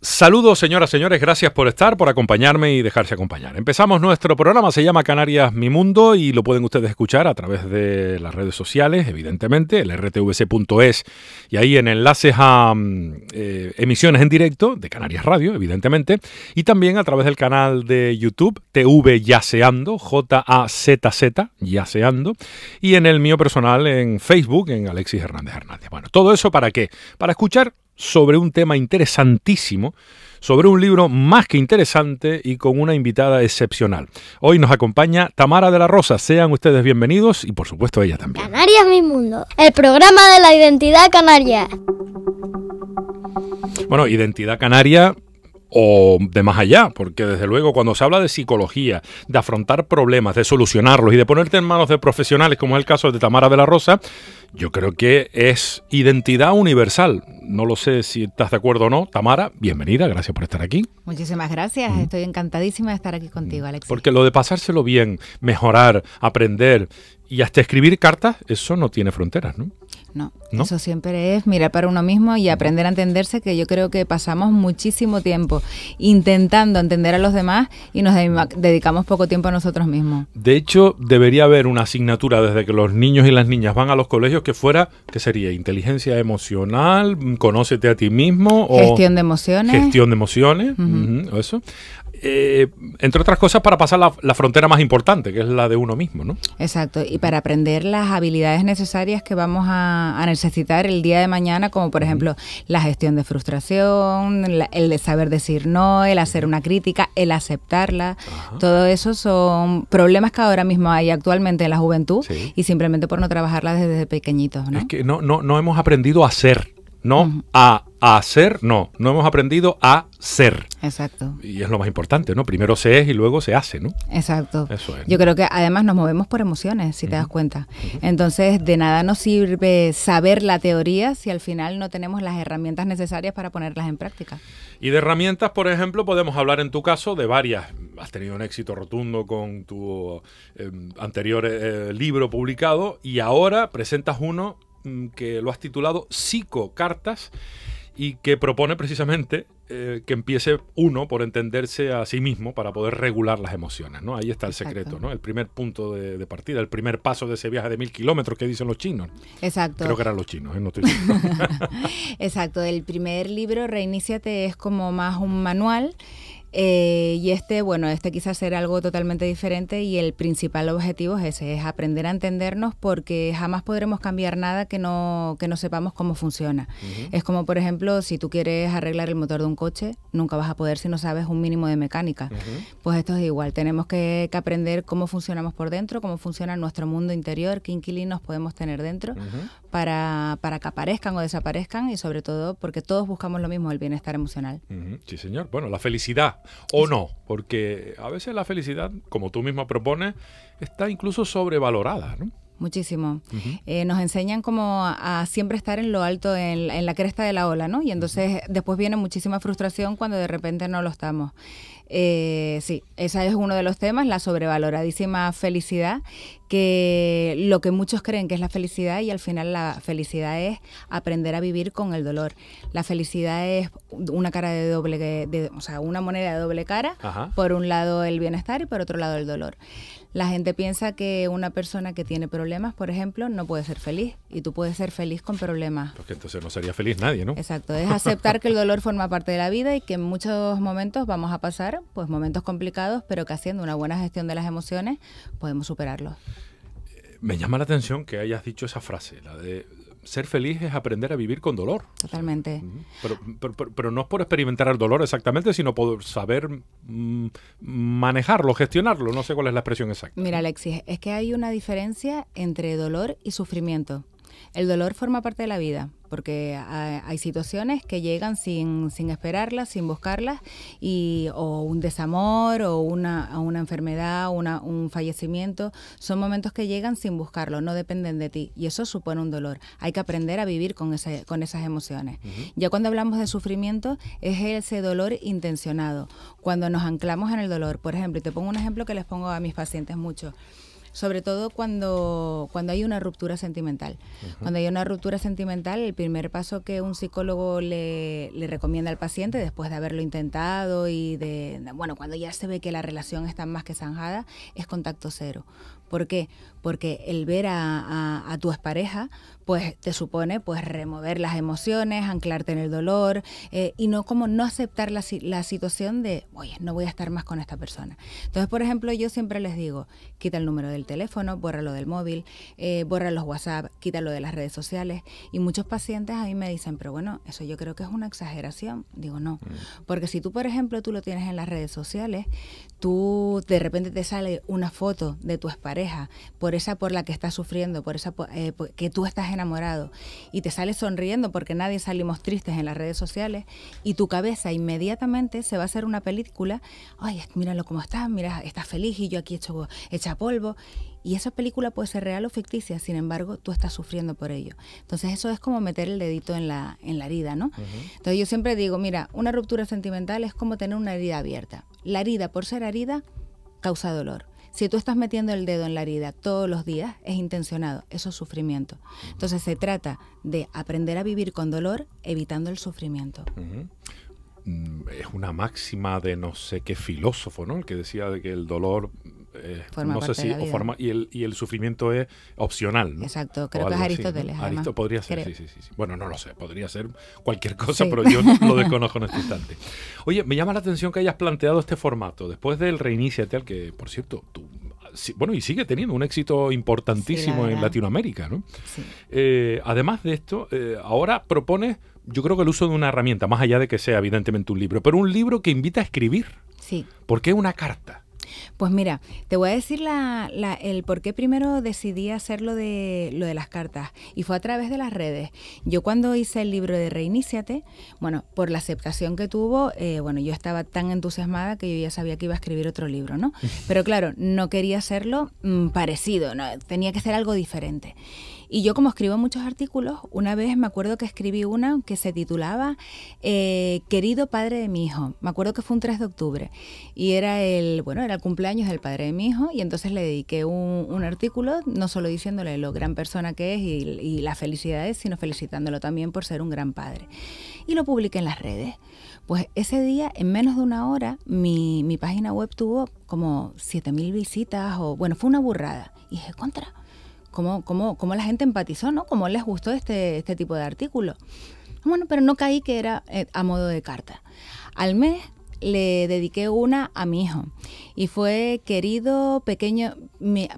Saludos señoras, señores, gracias por estar, por acompañarme y dejarse acompañar. Empezamos nuestro programa, se llama Canarias Mi Mundo y lo pueden ustedes escuchar a través de las redes sociales, evidentemente, el rtvc.es y ahí en enlaces a mm, eh, emisiones en directo de Canarias Radio, evidentemente, y también a través del canal de YouTube TV Yaceando, J-A-Z-Z, Yaceando, y en el mío personal en Facebook, en Alexis Hernández Hernández. Bueno, todo eso para qué? Para escuchar sobre un tema interesantísimo, sobre un libro más que interesante y con una invitada excepcional. Hoy nos acompaña Tamara de la Rosa. Sean ustedes bienvenidos y por supuesto ella también. Canarias Mi Mundo, el programa de la identidad canaria. Bueno, identidad canaria o de más allá, porque desde luego cuando se habla de psicología, de afrontar problemas, de solucionarlos y de ponerte en manos de profesionales, como es el caso de Tamara de la Rosa, yo creo que es identidad universal. No lo sé si estás de acuerdo o no. Tamara, bienvenida, gracias por estar aquí. Muchísimas gracias, estoy encantadísima de estar aquí contigo, Alex. Porque lo de pasárselo bien, mejorar, aprender y hasta escribir cartas, eso no tiene fronteras, ¿no? no. Eso siempre es mirar para uno mismo y aprender a entenderse, que yo creo que pasamos muchísimo tiempo intentando entender a los demás y nos dedicamos poco tiempo a nosotros mismos. De hecho, debería haber una asignatura desde que los niños y las niñas van a los colegios que fuera, que sería inteligencia emocional, conócete a ti mismo. O gestión de emociones. Gestión de emociones, eso. Eh, entre otras cosas, para pasar la, frontera más importante, que es la de uno mismo, ¿no? Exacto, y para aprender las habilidades necesarias que vamos a, necesitar el día de mañana, como por ejemplo la gestión de frustración, el de saber decir no, el hacer una crítica, el aceptarla. Todo eso son problemas que ahora mismo hay actualmente en la juventud y simplemente por no trabajarlas desde pequeñitos, Es que no, no, no hemos aprendido a ser, no a a hacer, no, no hemos aprendido a ser. Exacto. Y es lo más importante, ¿no? Primero se es y luego se hace, ¿no? Exacto. Eso es. Yo creo que además nos movemos por emociones, si te das cuenta. Entonces, de nada nos sirve saber la teoría si al final no tenemos las herramientas necesarias para ponerlas en práctica. Y de herramientas, por ejemplo, podemos hablar en tu caso de varias. Has tenido un éxito rotundo con tu em, anterior eh, libro publicado y ahora presentas uno mm, que lo has titulado Psicocartas. Cartas y que propone precisamente eh, que empiece uno por entenderse a sí mismo para poder regular las emociones, ¿no? Ahí está el secreto, ¿no? El primer punto de, partida, el primer paso de ese viaje de mil kilómetros que dicen los chinos. Exacto. Creo que eran los chinos, ¿eh? no Exacto. El primer libro, Reiníciate, es como más un manual eh, y este, bueno, este quizás será algo totalmente diferente y el principal objetivo es ese, es aprender a entendernos porque jamás podremos cambiar nada que no, que no sepamos cómo funciona. Es como, por ejemplo, si tú quieres arreglar el motor de un coche, nunca vas a poder si no sabes un mínimo de mecánica. Pues esto es igual, tenemos que, aprender cómo funcionamos por dentro, cómo funciona nuestro mundo interior, qué inquilinos podemos tener dentro, para, que aparezcan o desaparezcan y sobre todo porque todos buscamos lo mismo, el bienestar emocional. Sí, señor. Bueno, la felicidad o no, porque a veces la felicidad, como tú misma propones, está incluso sobrevalorada, Muchísimo. Eh, nos enseñan como a, siempre estar en lo alto, en, la cresta de la ola, ¿no? Y entonces después viene muchísima frustración cuando de repente no lo estamos. Eh, sí, ese es uno de los temas, la sobrevaloradísima felicidad que lo que muchos creen que es la felicidad y al final la felicidad es aprender a vivir con el dolor. La felicidad es una cara de doble, o sea, una moneda de doble cara. Por un lado el bienestar y por otro lado el dolor. La gente piensa que una persona que tiene problemas, por ejemplo, no puede ser feliz y tú puedes ser feliz con problemas. Porque entonces no sería feliz nadie, ¿no? Exacto, es aceptar que el dolor forma parte de la vida y que en muchos momentos vamos a pasar pues momentos complicados, pero que haciendo una buena gestión de las emociones podemos superarlos. Me llama la atención que hayas dicho esa frase, la de ser feliz es aprender a vivir con dolor. Totalmente. Pero, no es por experimentar el dolor exactamente, sino por saber mm, manejarlo, gestionarlo. No sé cuál es la expresión exacta. Mira, Alexis, es que hay una diferencia entre dolor y sufrimiento. El dolor forma parte de la vida, porque hay situaciones que llegan sin, sin esperarlas, sin buscarlas, y, o un desamor, o una, enfermedad, una, un fallecimiento, son momentos que llegan sin buscarlo, no dependen de ti, y eso supone un dolor. Hay que aprender a vivir con, con esas emociones. Ya cuando hablamos de sufrimiento, es ese dolor intencionado, cuando nos anclamos en el dolor. Por ejemplo, y te pongo un ejemplo que les pongo a mis pacientes mucho sobre todo cuando, cuando hay una ruptura sentimental. Cuando hay una ruptura sentimental, el primer paso que un psicólogo le, le recomienda al paciente, después de haberlo intentado y de, bueno, cuando ya se ve que la relación está más que zanjada, es contacto cero. ¿Por qué? porque el ver a, tu expareja pues te supone pues remover las emociones, anclarte en el dolor eh, y no como no aceptar la, situación de, oye, no voy a estar más con esta persona. Entonces, por ejemplo, yo siempre les digo, quita el número del teléfono, bórralo del móvil, eh, borra los WhatsApp, quítalo de las redes sociales y muchos pacientes a mí me dicen, pero bueno, eso yo creo que es una exageración. Digo, no, mm. porque si tú, por ejemplo, tú lo tienes en las redes sociales, tú de repente te sale una foto de tu expareja, pues por esa por la que estás sufriendo, por esa eh, que tú estás enamorado y te sales sonriendo porque nadie salimos tristes en las redes sociales y tu cabeza inmediatamente se va a hacer una película, ay, míralo cómo estás, mira, está feliz y yo aquí hecho hecha polvo y esa película puede ser real o ficticia, sin embargo, tú estás sufriendo por ello. Entonces, eso es como meter el dedito en la, en la herida, ¿no? Entonces, yo siempre digo, mira, una ruptura sentimental es como tener una herida abierta. La herida, por ser herida, causa dolor. Si tú estás metiendo el dedo en la herida todos los días, es intencionado, eso es sufrimiento. Entonces se trata de aprender a vivir con dolor evitando el sufrimiento. Mm, es una máxima de no sé qué filósofo, ¿no? El que decía que el dolor eh, no sé si forma, y, el, y el sufrimiento es opcional. Exacto, creo que es Aristóteles. podría ser, sí, sí, Bueno, no lo sé, podría ser cualquier cosa, pero yo lo desconozco en este instante. Oye, me llama la atención que hayas planteado este formato. Después del Reiniciate al que, por cierto, bueno, y sigue teniendo un éxito importantísimo en Latinoamérica. ¿no? Eh, además de esto, eh, ahora propones yo creo que el uso de una herramienta, más allá de que sea evidentemente un libro, pero un libro que invita a escribir. Sí. Porque es una carta. Pues mira, te voy a decir el por qué primero decidí hacer lo de, lo de las cartas. Y fue a través de las redes. Yo cuando hice el libro de Reiníciate, bueno, por la aceptación que tuvo, eh, bueno, yo estaba tan entusiasmada que yo ya sabía que iba a escribir otro libro, ¿no? Pero claro, no quería hacerlo mm, parecido, ¿no? tenía que ser algo diferente. Y yo como escribo muchos artículos, una vez me acuerdo que escribí una que se titulaba eh, Querido padre de mi hijo. Me acuerdo que fue un 3 de octubre y era el, bueno, era el cumpleaños del padre de mi hijo y entonces le dediqué un, artículo, no solo diciéndole lo gran persona que es y, las felicidades, sino felicitándolo también por ser un gran padre. Y lo publiqué en las redes. Pues ese día, en menos de una hora, mi, página web tuvo como 7.000 visitas o, bueno, fue una burrada. Y dije, contra, cómo, cómo, la gente empatizó, ¿no? Cómo les gustó este, este tipo de artículo. Bueno, pero no caí que era eh, a modo de carta. Al mes le dediqué una a mi hijo y fue querido pequeño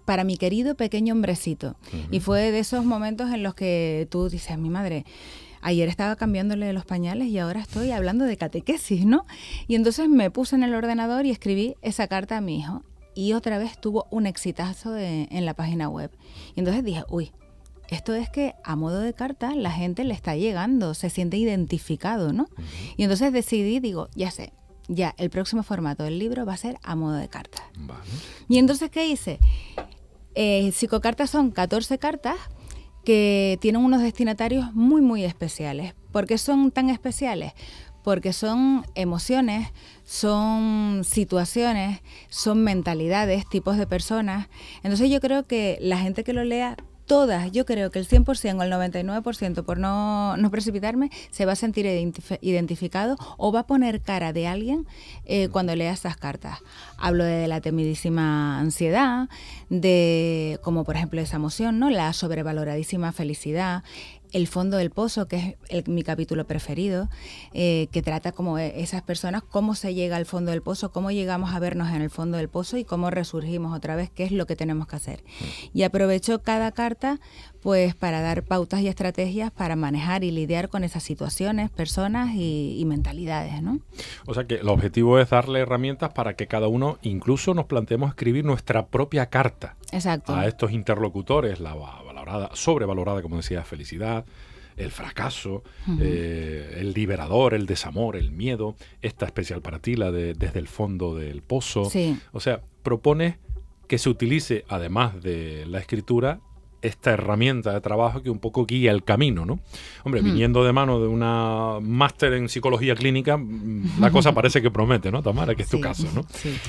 para mi querido pequeño hombrecito y fue de esos momentos en los que tú dices mi madre ayer estaba cambiándole los pañales y ahora estoy hablando de catequesis no y entonces me puse en el ordenador y escribí esa carta a mi hijo y otra vez tuvo un exitazo en la página web. Y entonces dije, uy, esto es que a modo de carta la gente le está llegando, se siente identificado, ¿no? Y entonces decidí, digo, ya sé, ya, el próximo formato del libro va a ser a modo de carta. Y entonces, ¿qué hice? Eh, psicocartas son 14 cartas que tienen unos destinatarios muy, muy especiales. ¿Por qué son tan especiales? porque son emociones, son situaciones, son mentalidades, tipos de personas. Entonces yo creo que la gente que lo lea todas, yo creo que el 100% o el 99%, por no, precipitarme, se va a sentir identificado o va a poner cara de alguien eh, cuando lea estas cartas. Hablo de la temidísima ansiedad, de como por ejemplo esa emoción, ¿no? la sobrevaloradísima felicidad, el fondo del pozo, que es mi capítulo preferido, eh, que trata como e, esas personas, cómo se llega al fondo del pozo, cómo llegamos a vernos en el fondo del pozo y cómo resurgimos otra vez, qué es lo que tenemos que hacer. Mm. Y aprovecho cada carta pues para dar pautas y estrategias para manejar y lidiar con esas situaciones, personas y, mentalidades, ¿no? O sea que el objetivo es darle herramientas para que cada uno incluso nos planteemos escribir nuestra propia carta Exacto. a estos interlocutores, la sobrevalorada, como decía, felicidad, el fracaso, eh, el liberador, el desamor, el miedo, esta especial para ti, la de desde el fondo del pozo. O sea, propone que se utilice, además de la escritura, esta herramienta de trabajo que un poco guía el camino, ¿no? Hombre, viniendo de mano de una máster en psicología clínica, mm, la cosa parece que promete, ¿no, Tamara? Que es tu caso, ¿no?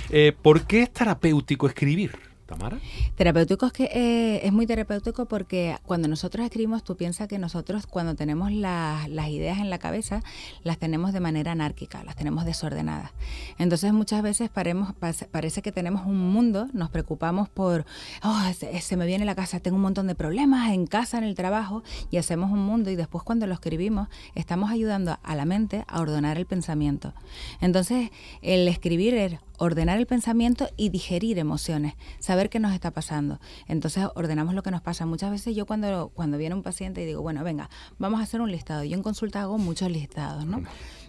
Eh, ¿Por qué es terapéutico escribir? Tamara. Terapéutico es que eh, es muy terapéutico porque cuando nosotros escribimos, tú piensas que nosotros cuando tenemos las, ideas en la cabeza, las tenemos de manera anárquica, las tenemos desordenadas. Entonces muchas veces paremos, parece que tenemos un mundo, nos preocupamos por, oh, se, se me viene la casa, tengo un montón de problemas en casa, en el trabajo, y hacemos un mundo y después cuando lo escribimos estamos ayudando a la mente a ordenar el pensamiento. Entonces el escribir es ordenar el pensamiento y digerir emociones, saber qué nos está pasando. Entonces ordenamos lo que nos pasa. Muchas veces yo cuando, cuando viene un paciente y digo, bueno, venga, vamos a hacer un listado. Yo en consulta hago muchos listados, ¿no?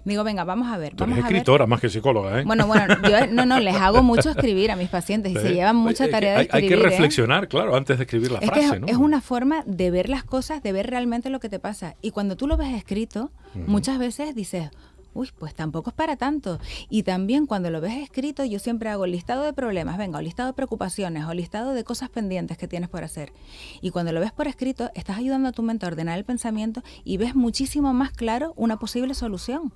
Digo, venga, vamos a ver. Tú escritora más que psicóloga, ¿eh? Bueno, bueno, yo no, no, les hago mucho escribir a mis pacientes y se llevan mucha tarea de escribir. Hay, que ¿eh? reflexionar, claro, antes de escribir la frase, ¿no? Es una forma de ver las cosas, de ver realmente lo que te pasa. Y cuando tú lo ves escrito, muchas veces dices, Uy, pues tampoco es para tanto. Y también cuando lo ves escrito, yo siempre hago listado de problemas, venga, o listado de preocupaciones, o listado de cosas pendientes que tienes por hacer. Y cuando lo ves por escrito, estás ayudando a tu mente a ordenar el pensamiento y ves muchísimo más claro una posible solución.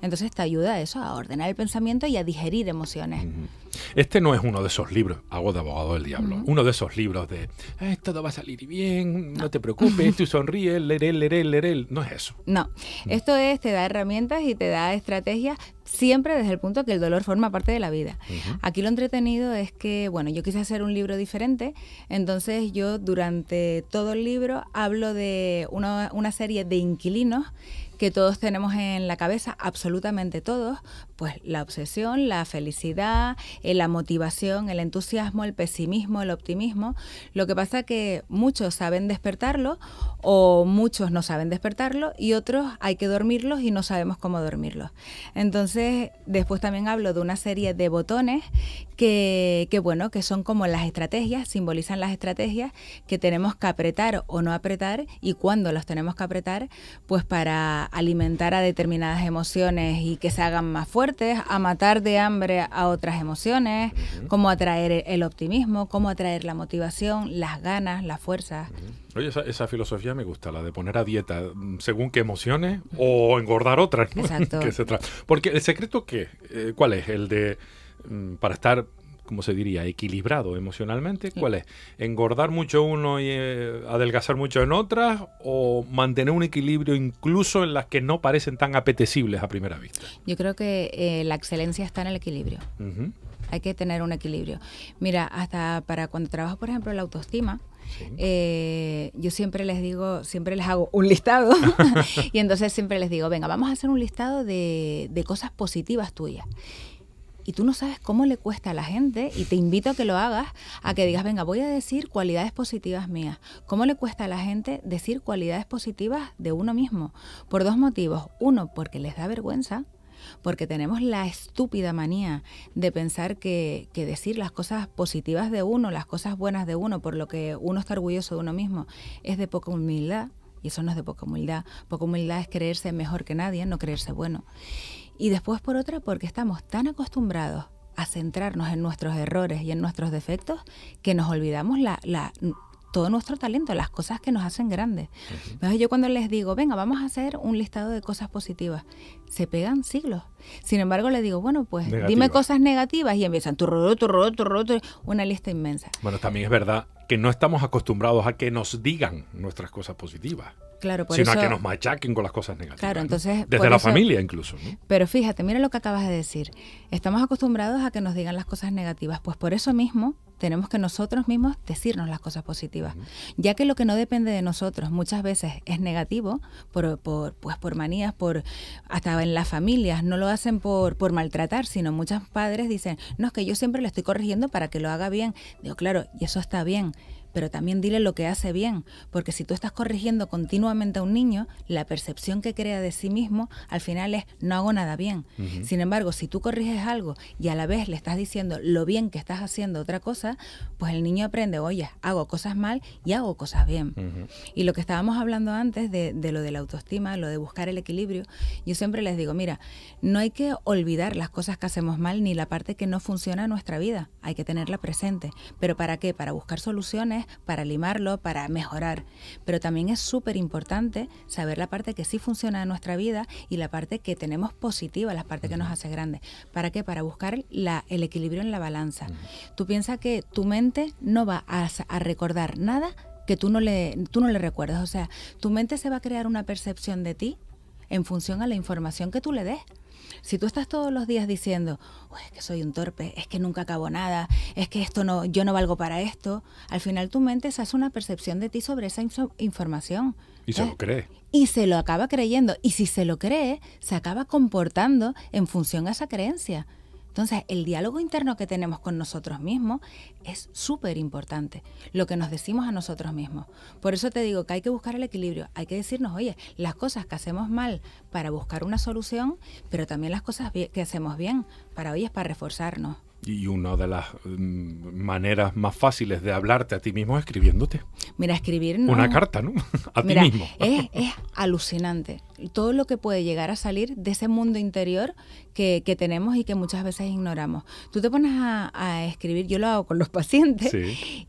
Entonces te ayuda a eso, a ordenar el pensamiento y a digerir emociones. Este no es uno de esos libros, hago de abogado del diablo, uno de esos libros de ah, todo va a salir bien, no, te preocupes, tú sonríes, leeré, leeré, leeré. No es eso. No, esto es, te da herramientas y te da estrategia siempre desde el punto que el dolor forma parte de la vida. Aquí lo entretenido es que, bueno, yo quise hacer un libro diferente, entonces yo durante todo el libro hablo de una, serie de inquilinos que todos tenemos en la cabeza, absolutamente todos, pues la obsesión, la felicidad, eh, la motivación, el entusiasmo, el pesimismo, el optimismo. Lo que pasa que muchos saben despertarlo o muchos no saben despertarlo y otros hay que dormirlos y no sabemos cómo dormirlos. Entonces, después también hablo de una serie de botones que, bueno, que son como las estrategias, simbolizan las estrategias que tenemos que apretar o no apretar y cuando los tenemos que apretar, pues para alimentar a determinadas emociones y que se hagan más fuertes, a matar de hambre a otras emociones, cómo atraer el optimismo, cómo atraer la motivación, las ganas, las fuerzas esa, filosofía me gusta, la de poner a dieta mm, según qué emociones o engordar otras. Porque el secreto, qué? Eh, ¿cuál es? El de, mm, para estar como se diría, equilibrado emocionalmente, ¿cuál es? ¿Engordar mucho uno y eh, adelgazar mucho en otras? ¿O mantener un equilibrio incluso en las que no parecen tan apetecibles a primera vista? Yo creo que eh, la excelencia está en el equilibrio. Hay que tener un equilibrio. Mira, hasta para cuando trabajo, por ejemplo, la autoestima, eh, yo siempre les digo, siempre les hago un listado y entonces siempre les digo, venga, vamos a hacer un listado de, de cosas positivas tuyas y tú no sabes cómo le cuesta a la gente y te invito a que lo hagas, a que digas, venga, voy a decir cualidades positivas mías. ¿Cómo le cuesta a la gente decir cualidades positivas de uno mismo? Por dos motivos. Uno, porque les da vergüenza porque tenemos la estúpida manía de pensar que, decir las cosas positivas de uno, las cosas buenas de uno, por lo que uno está orgulloso de uno mismo, es de poca humildad. Y eso no es de poca humildad. Poca humildad es creerse mejor que nadie, no creerse bueno. Y después por otra, porque estamos tan acostumbrados a centrarnos en nuestros errores y en nuestros defectos que nos olvidamos la, la, todo nuestro talento, las cosas que nos hacen grandes. Entonces yo cuando les digo, venga, vamos a hacer un listado de cosas positivas, se pegan siglos. Sin embargo, les digo, bueno, pues dime cosas negativas y empiezan, tu roto una lista inmensa. Bueno, también es verdad que no estamos acostumbrados a que nos digan nuestras cosas positivas. sino a que nos machaquen con las cosas negativas. Claro, entonces. Desde la familia incluso. Pero fíjate, mira lo que acabas de decir. Estamos acostumbrados a que nos digan las cosas negativas. Pues por eso mismo tenemos que nosotros mismos decirnos las cosas positivas. Ya que lo que no depende de nosotros muchas veces es negativo, por, pues por manías, por hasta en las familias, no lo hacen por, por maltratar, sino muchos padres dicen, no, es que yo siempre lo estoy corrigiendo para que lo haga bien. Digo, claro, y eso está bien, pero también dile lo que hace bien, porque si tú estás corrigiendo continuamente a un niño, la percepción que crea de sí mismo al final es no hago nada bien. Sin embargo, si tú corriges algo y a la vez le estás diciendo lo bien que estás haciendo otra cosa, pues el niño aprende, oye, hago cosas mal y hago cosas bien. Y lo que estábamos hablando antes de, de lo de la autoestima, lo de buscar el equilibrio, yo siempre les digo, mira, no hay que olvidar las cosas que hacemos mal ni la parte que no funciona en nuestra vida, hay que tenerla presente. ¿Pero para qué? Para buscar soluciones, para limarlo, para mejorar. Pero también es súper importante saber la parte que sí funciona en nuestra vida y la parte que tenemos positiva, la parte que nos hace grandes. ¿Para qué? Para buscar el equilibrio en la balanza. Tú piensas que tu mente no va a, recordar nada que tú no, le, tú no le recuerdas. O sea, tu mente se va a crear una percepción de ti en función a la información que tú le des. Si tú estás todos los días diciendo, es que soy un torpe, es que nunca acabo nada, es que esto no, yo no valgo para esto, al final tu mente se hace una percepción de ti sobre esa información. Y se lo cree. Y se lo acaba creyendo. Y si se lo cree, se acaba comportando en función a esa creencia. Entonces, el diálogo interno que tenemos con nosotros mismos es súper importante, lo que nos decimos a nosotros mismos. Por eso te digo que hay que buscar el equilibrio, hay que decirnos, oye, las cosas que hacemos mal para buscar una solución, pero también las cosas que hacemos bien para, hoy es para reforzarnos. Y una de las mm, maneras más fáciles de hablarte a ti mismo es escribiéndote. Mira, escribir Una carta, ¿no? a ti mismo. Es, alucinante todo lo que puede llegar a salir de ese mundo interior que, tenemos y que muchas veces ignoramos. Tú te pones a, escribir, yo lo hago con los pacientes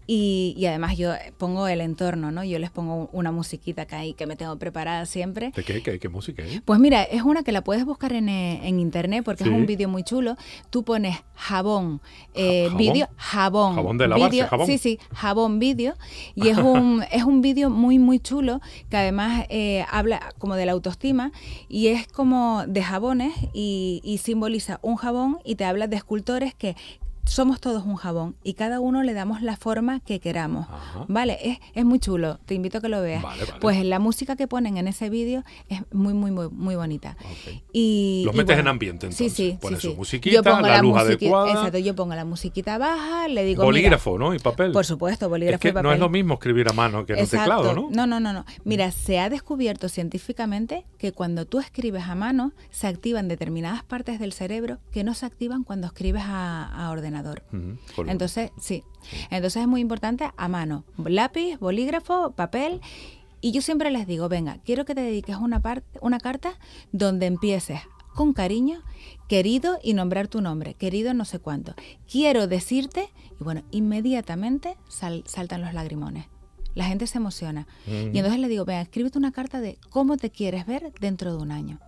y, además yo pongo el entorno, ¿no? Yo les pongo una musiquita que hay que me tengo preparada siempre. qué? ¿Qué, música es? Pues mira, es una que la puedes buscar en, eh, internet porque es un vídeo muy chulo. Tú pones jabón ¿Jabón? Eh, vídeo, jabón. Jabón de jabón. Sí, sí, jabón vídeo. Y es un, es un vídeo muy, muy chulo que además eh, habla como de la autoestima y es como de jabones y, y simboliza un jabón y te habla de escultores que somos todos un jabón y cada uno le damos la forma que queramos. Vale, es, muy chulo, te invito a que lo veas. Pues la música que ponen en ese vídeo es muy, muy, muy, muy bonita. Y, Los metes en ambiente entonces. Sí, sí. Pones su musiquita, la, luz adecuada. Exacto, yo pongo la musiquita baja, le digo. Bolígrafo, ¿no? Y papel. Por supuesto, bolígrafo es que No es lo mismo escribir a mano que en un teclado, ¿no? No, no, no, no. Mm. Mira, se ha descubierto científicamente que cuando tú escribes a mano, se activan determinadas partes del cerebro que no se activan cuando escribes a, a ordenador. Entonces, sí. Entonces es muy importante a mano, lápiz, bolígrafo, papel. Y yo siempre les digo, venga, quiero que te dediques una, parte, una carta donde empieces con cariño, querido y nombrar tu nombre, querido no sé cuánto. Quiero decirte, y bueno, inmediatamente saltan los lagrimones. La gente se emociona. Y entonces le digo, venga, escríbete una carta de cómo te quieres ver dentro de un año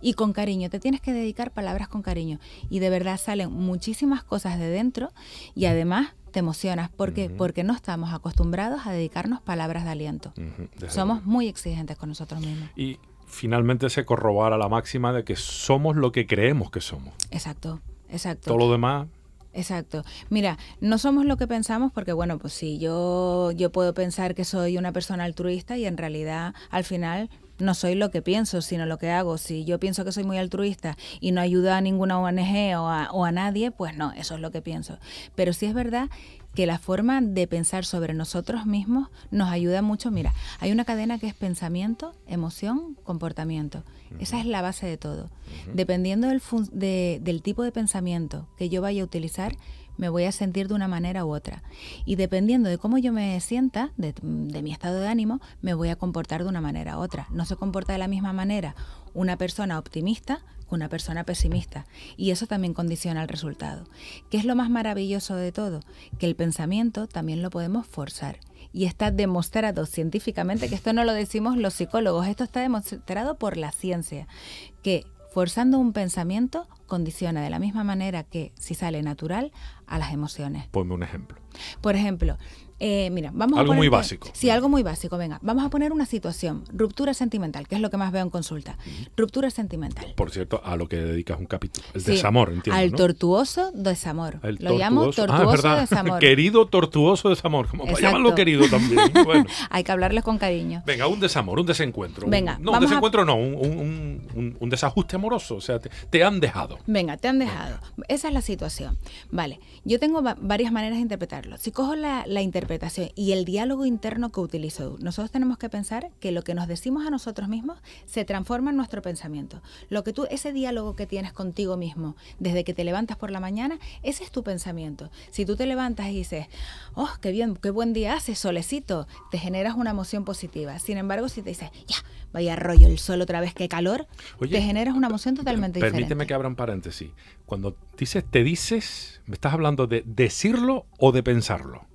y con cariño. Te tienes que dedicar palabras con cariño. Y de verdad salen muchísimas cosas de dentro y además te emocionas. ¿Por qué? Porque no estamos acostumbrados a dedicarnos palabras de aliento. Somos muy exigentes con nosotros mismos. Y finalmente se corrobora la máxima de que somos lo que creemos que somos. Exacto, exacto. Todo lo demás Exacto. Mira, no somos lo que pensamos porque, bueno, pues sí, yo, yo puedo pensar que soy una persona altruista y en realidad al final no soy lo que pienso, sino lo que hago. Si yo pienso que soy muy altruista y no ayudo a ninguna ONG o a, nadie, pues no, eso es lo que pienso. Pero sí es verdad que la forma de pensar sobre nosotros mismos nos ayuda mucho. Mira, hay una cadena que es pensamiento, emoción, comportamiento. Esa es la base de todo. Dependiendo del tipo de pensamiento que yo vaya a utilizar, me voy a sentir de una manera u otra. Y dependiendo de cómo yo me sienta, de, mi estado de ánimo, me voy a comportar de una manera u otra. No se comporta de la misma manera una persona optimista que una persona pesimista. Y eso también condiciona el resultado. ¿Qué es lo más maravilloso de todo? Que el pensamiento también lo podemos forzar. Y está demostrado científicamente, que esto no lo decimos los psicólogos, esto está demostrado por la ciencia, que forzando un pensamiento condiciona de la misma manera que si sale natural a las emociones. Ponme un ejemplo. Por ejemplo, eh, vamos algo muy básico. algo muy básico. Venga, vamos a poner una situación. Ruptura sentimental, que es lo que más veo en consulta. Ruptura sentimental. Por cierto, a lo que dedicas un capítulo. El desamor, entiendo. Al tortuoso desamor. lo tortuoso. llamo tortuoso ah, desamor. Querido tortuoso desamor. Como para llamarlo querido también. Hay que hablarles con cariño. Venga, un desamor, un desencuentro. Venga, no, un desencuentro no, un, desajuste amoroso. O sea, te, han dejado. Venga, te han dejado. Esa es la situación. Vale, yo tengo varias maneras de interpretarlo. Si cojo la interpretación interpretación y el diálogo interno que utilizo. Nosotros tenemos que pensar que lo que nos decimos a nosotros mismos se transforma en nuestro pensamiento. Lo que tú, ese diálogo que tienes contigo mismo desde que te levantas por la mañana, ese es tu pensamiento. Si tú te levantas y dices, oh, qué bien, qué buen día hace, solecito, te generas una emoción positiva. Sin embargo, si te dices, ya, vaya rollo el sol otra vez, qué calor, te generas una emoción totalmente diferente. Permíteme que abra un paréntesis. Cuando dices, te dices, ¿me estás hablando de decirlo o de pensarlo?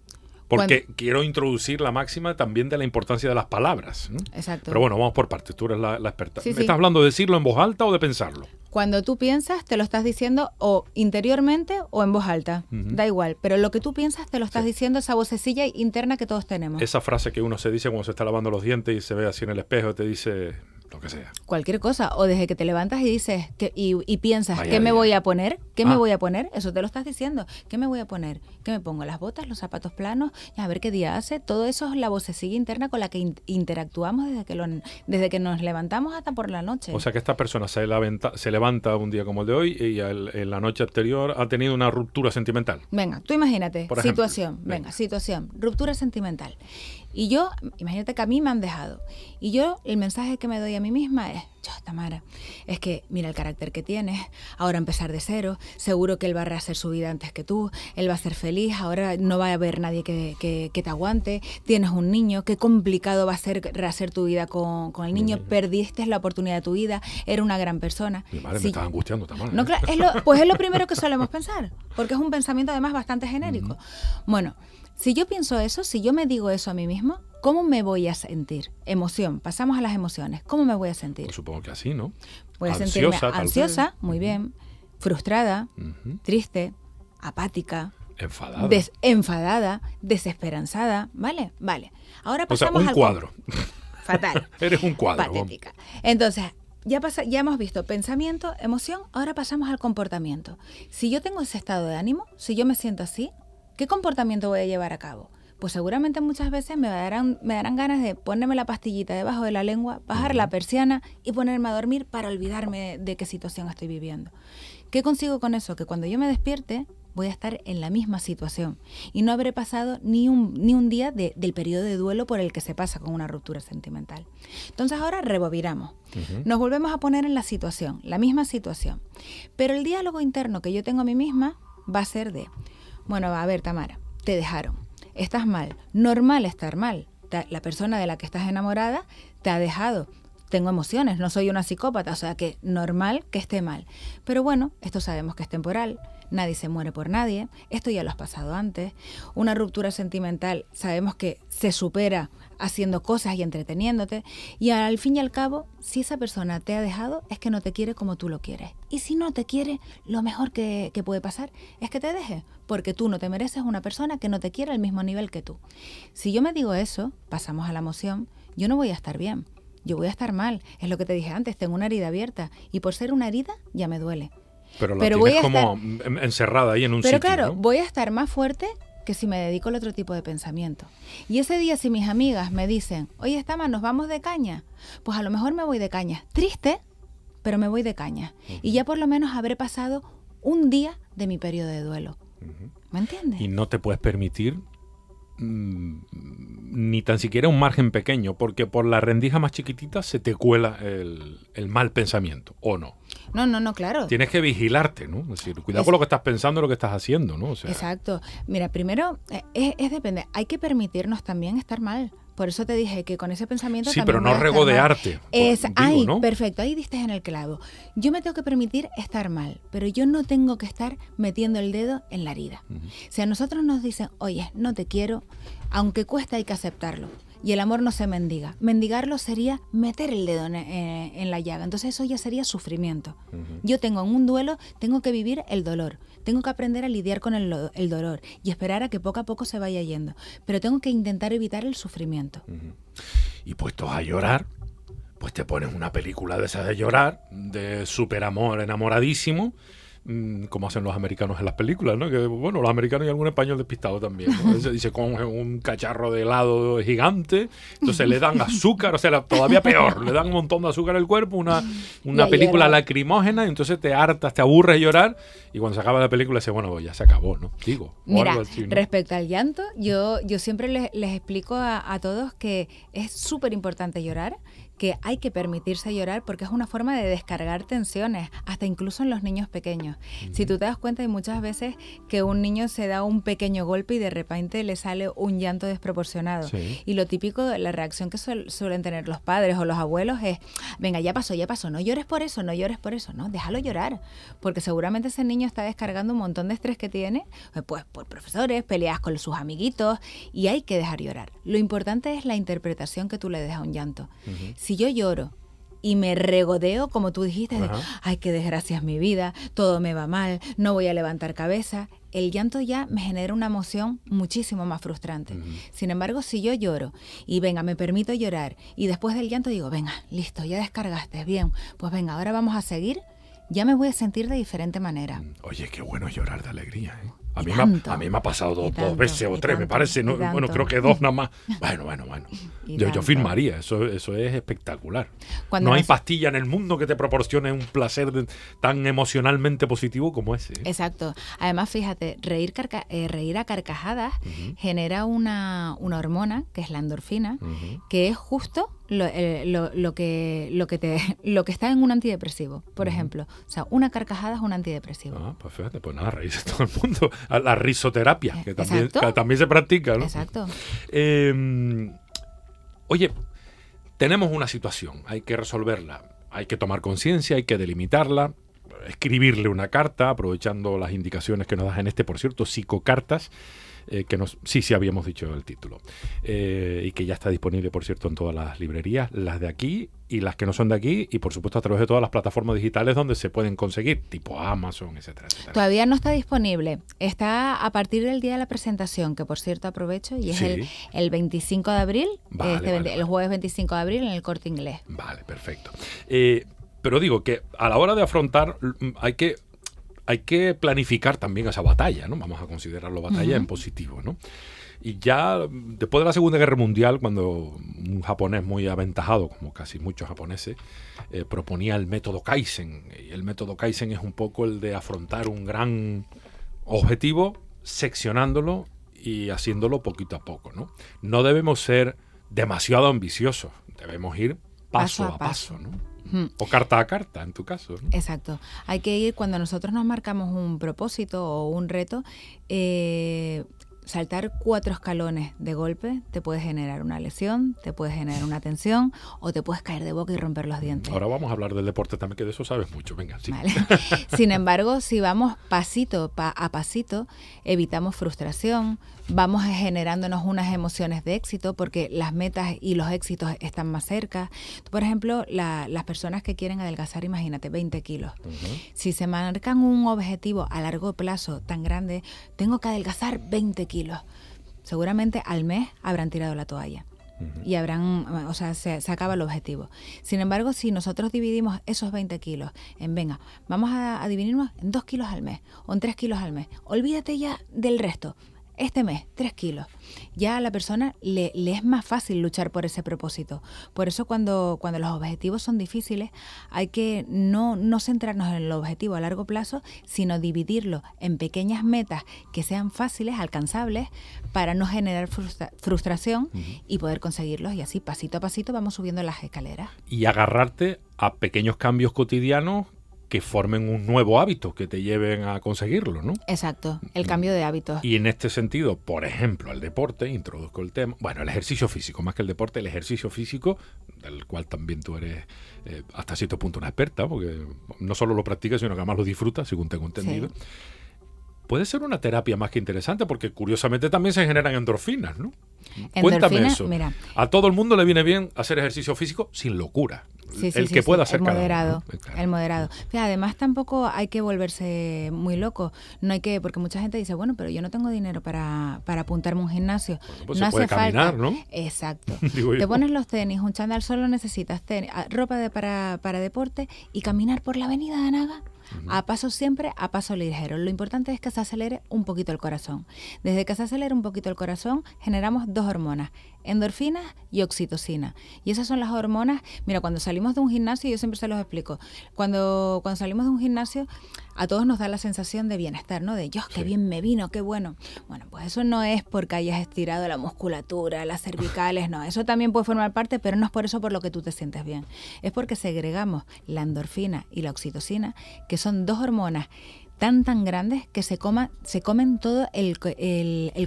Porque quiero introducir la máxima también de la importancia de las palabras. Exacto. Pero bueno, vamos por partes, tú eres la, experta. ¿Me estás hablando de decirlo en voz alta o de pensarlo? Cuando tú piensas, te lo estás diciendo o interiormente o en voz alta. Da igual. Pero lo que tú piensas, te lo estás diciendo esa vocecilla interna que todos tenemos. Esa frase que uno se dice cuando se está lavando los dientes y se ve así en el espejo, te dice, lo que sea. Cualquier cosa. O desde que te levantas y dices que, y, piensas, ¿qué me voy a poner? ¿Qué me ah. voy a poner? Eso te lo estás diciendo. ¿Qué me voy a poner? ¿Qué me pongo? Las botas, los zapatos planos, y a ver qué día hace. Todo eso es la vocecilla interna con la que interactuamos desde que, desde que nos levantamos hasta por la noche. O sea que esta persona se, levanta, se levanta un día como el de hoy y en la noche anterior ha tenido una ruptura sentimental. Venga, tú imagínate, situación, venga, situación, ruptura sentimental. Y yo, imagínate que a mí me han dejado. Y yo, el mensaje que me doy a mí misma es, yo, Tamara, es que mira el carácter que tienes, ahora empezar de cero, seguro que él va a rehacer su vida antes que tú, él va a ser feliz, ahora no va a haber nadie que, que, te aguante, tienes un niño, qué complicado va a ser rehacer tu vida con, con el niño, perdiste la oportunidad de tu vida, era una gran persona. Mi madre me estaba angustiando, Tamara. pues es lo primero que solemos pensar, porque es un pensamiento además bastante genérico. Bueno. Si yo pienso eso, si yo me digo eso a mí mismo, ¿cómo me voy a sentir? Emoción, pasamos a las emociones. ¿Cómo me voy a sentir? Pues supongo que así, ¿no? Voy a ansiosa, sentirme ansiosa, muy bien, frustrada, triste, apática, enfadada, enfadada, desesperanzada, ¿vale? Vale. Ahora pasamos un cuadro. Fatal. Eres un cuadro. Entonces, ya, ya hemos visto pensamiento, emoción, ahora pasamos al comportamiento. Si yo tengo ese estado de ánimo, si yo me siento así, ¿Qué comportamiento voy a llevar a cabo? Pues seguramente muchas veces me darán, me darán ganas de ponerme la pastillita debajo de la lengua, bajar la persiana y ponerme a dormir para olvidarme de qué situación estoy viviendo. ¿Qué consigo con eso? Que cuando yo me despierte, voy a estar en la misma situación y no habré pasado ni un, ni un día del periodo de duelo por el que se pasa con una ruptura sentimental. Entonces ahora rebobinamos, nos volvemos a poner en la situación, la misma situación, pero el diálogo interno que yo tengo a mí misma va a ser de, bueno, a ver, Tamara, te dejaron. Estás mal. Normal estar mal. La persona de la que estás enamorada te ha dejado. Tengo emociones, no soy una psicópata, o sea que normal que esté mal. Pero bueno, esto sabemos que es temporal nadie se muere por nadie, esto ya lo has pasado antes. Una ruptura sentimental sabemos que se supera haciendo cosas y entreteniéndote. Y al fin y al cabo, si esa persona te ha dejado, es que no te quiere como tú lo quieres. Y si no te quiere, lo mejor que, puede pasar es que te deje, porque tú no te mereces una persona que no te quiere al mismo nivel que tú. Si yo me digo eso, pasamos a la emoción, yo no voy a estar bien. Yo voy a estar mal, es lo que te dije antes, tengo una herida abierta y por ser una herida ya me duele. Pero, la pero voy como encerrada ahí en un Pero claro, voy a estar más fuerte que si me dedico al otro tipo de pensamiento. Y ese día si mis amigas me dicen, oye, Estama, nos vamos de caña, pues a lo mejor me voy de caña. Triste, pero me voy de caña. Y ya por lo menos habré pasado un día de mi periodo de duelo. ¿Me entiendes? Y no te puedes permitir mm, ni tan siquiera un margen pequeño, porque por la rendija más chiquitita se te cuela el mal pensamiento, ¿o no? No, no, no, claro. Tienes que vigilarte, ¿no? Es decir, cuidado con lo que estás pensando, y lo que estás haciendo, ¿no? exacto. Mira, primero, eh, es, depende. Hay que permitirnos también estar mal. Por eso te dije que con ese pensamiento. Sí, pero no regodearte. Es, perfecto, ahí diste en el clavo. Yo me tengo que permitir estar mal, pero yo no tengo que estar metiendo el dedo en la herida. Si a nosotros nos dicen, oye, no te quiero, aunque cuesta hay que aceptarlo. Y el amor no se mendiga. Mendigarlo sería meter el dedo en, eh, la llaga. Entonces eso ya sería sufrimiento. Yo tengo en un duelo, tengo que vivir el dolor. Tengo que aprender a lidiar con el, dolor y esperar a que poco a poco se vaya yendo. Pero tengo que intentar evitar el sufrimiento. Y puestos a llorar, pues te pones una película de esas de llorar, de amor enamoradísimo Mm, como hacen los americanos en las películas, ¿no? Que bueno, los americanos y algún español despistado también. ¿no? Se, se un cacharro de helado gigante, entonces le dan azúcar, o sea, todavía peor, le dan un montón de azúcar al cuerpo, una, una película lacrimógena, y entonces te hartas, te aburres llorar, y cuando se acaba la película dice bueno, pues ya se acabó, ¿no? Digo. Mira, respecto al llanto, yo, yo siempre les, les explico a, a todos que es súper importante llorar que hay que permitirse llorar porque es una forma de descargar tensiones, hasta incluso en los niños pequeños. Si tú te das cuenta, hay muchas veces que un niño se da un pequeño golpe y de repente le sale un llanto desproporcionado. Y lo típico, la reacción que suelen tener los padres o los abuelos es, venga, ya pasó, ya pasó, no llores por eso, no llores por eso, no, déjalo llorar, porque seguramente ese niño está descargando un montón de estrés que tiene, eh, pues por profesores, peleas con sus amiguitos, y hay que dejar llorar. Lo importante es la interpretación que tú le des a un llanto si yo lloro y me regodeo, como tú dijiste, de, ay, qué desgracia es mi vida, todo me va mal, no voy a levantar cabeza, el llanto ya me genera una emoción muchísimo más frustrante. Sin embargo, si yo lloro y venga, me permito llorar y después del llanto digo, venga, listo, ya descargaste, bien, pues venga, ahora vamos a seguir, ya me voy a sentir de diferente manera. Mm, oye, qué bueno llorar de alegría, ¿eh? A mí, me ha, pasado dos, veces o tres, me parece. bueno, creo que dos nada más. Bueno, bueno, bueno. Yo, yo, firmaría, eso, eso es espectacular. no hay pastilla en el mundo que te proporcione un placer tan emocionalmente positivo como ese. ¿eh? Exacto. Además, fíjate, reír, eh, reír a carcajadas genera una, una hormona, que es la endorfina, que es justo eh, lo, que, lo, que te, lo que está en un antidepresivo, por ejemplo. O sea, una carcajada es un antidepresivo. Ah, pues fíjate, pues nada, reírse todo el mundo. A la risoterapia, eh, que también, también se practica, ¿no? Exacto. Em, oye, tenemos una situación, hay que resolverla, hay que tomar conciencia, hay que delimitarla, escribirle una carta, aprovechando las indicaciones que nos das en este, por cierto, psicocartas. Eh, que nos, sí, sí habíamos dicho el título, eh, y que ya está disponible, por cierto, en todas las librerías, las de aquí y las que no son de aquí, y por supuesto a través de todas las plataformas digitales donde se pueden conseguir, tipo Amazon, etcétera, etcétera. Todavía no está disponible, está a partir del día de la presentación, que por cierto aprovecho, y es el, 25 de abril, este el jueves 25 de abril en el corte inglés. Vale, perfecto. Eh, pero digo que a la hora de afrontar hay que hay que planificar también esa batalla, ¿no? Vamos a considerarlo batalla en positivo, ¿no? Y ya después de la Segunda Guerra Mundial, cuando un japonés muy aventajado, como casi muchos japoneses, eh, proponía el método Kaizen. Y el método Kaizen es un poco el de afrontar un gran objetivo, seccionándolo y haciéndolo poquito a poco. No, no debemos ser demasiado ambiciosos, debemos ir paso, a paso. paso ¿no? O carta a carta, en tu caso. Exacto. Hay que ir cuando nosotros nos marcamos un propósito o un reto. Eh, saltar cuatro escalones de golpe te puede generar una lesión, te puede generar una tensión o te puedes caer de boca y romper los dientes. Ahora vamos a hablar del deporte también, que de eso sabes mucho. Venga, Sin embargo, si vamos pasito a pasito, evitamos frustración, vamos generándonos unas emociones de éxito porque las metas y los éxitos están más cerca. Por ejemplo, las personas que quieren adelgazar, imagínate, 20 kilos. Si se marcan un objetivo a largo plazo tan grande, tengo que adelgazar 20 kilos. Seguramente al mes habrán tirado la toalla y habrán, o sea, se, acaba el objetivo. Sin embargo, si nosotros dividimos esos 20 kilos en, venga, vamos a, a dividirnos en 2 kilos al mes o en 3 kilos al mes, olvídate ya del resto este mes, tres kilos. Ya a la persona le, es más fácil luchar por ese propósito. Por eso cuando, cuando los objetivos son difíciles, hay que no, centrarnos en el objetivo a largo plazo, sino dividirlo en pequeñas metas que sean fáciles, alcanzables, para no generar frustración y poder conseguirlos. Y así, pasito a pasito, vamos subiendo las escaleras. Y agarrarte a pequeños cambios cotidianos que formen un nuevo hábito, que te lleven a conseguirlo, ¿no? Exacto, el mm. cambio de hábitos. Y en este sentido, por ejemplo, el deporte, introduzco el tema, bueno, el ejercicio físico, más que el deporte, el ejercicio físico, del cual también tú eres eh, hasta cierto punto una experta, porque no solo lo practicas, sino que además lo disfrutas, según tengo entendido. Puede ser una terapia más que interesante, porque curiosamente también se generan endorfinas, ¿no? Cuéntame eso. Mira, a todo el mundo le viene bien hacer ejercicio físico sin locura el que pueda ser el moderado, El moderado. además, tampoco hay que volverse muy loco. No hay que, porque mucha gente dice, bueno, pero yo no tengo dinero para, para apuntarme a un gimnasio. Pues no hace puede caminar, Exacto. Te pones los tenis, un chándal solo necesitas ah, ropa de, para, para deporte y caminar por la avenida de Anaga a paso siempre, a paso ligero. Lo importante es que se acelere un poquito el corazón. Desde que se acelere un poquito el corazón, generamos dos hormonas, endorfinas y oxitocina. Y esas son las hormonas. Mira, cuando salimos de un gimnasio, yo siempre se los explico, cuando, cuando salimos de un gimnasio, a todos nos da la sensación de bienestar, ¿no? De Dios, qué bien me vino, qué bueno. Bueno, pues eso no es porque hayas estirado la musculatura, las cervicales, no. Eso también puede formar parte, pero no es por eso por lo que tú te sientes bien. Es porque segregamos la endorfina y la oxitocina, que son dos hormonas tan tan grandes que se, coma, se comen todo el,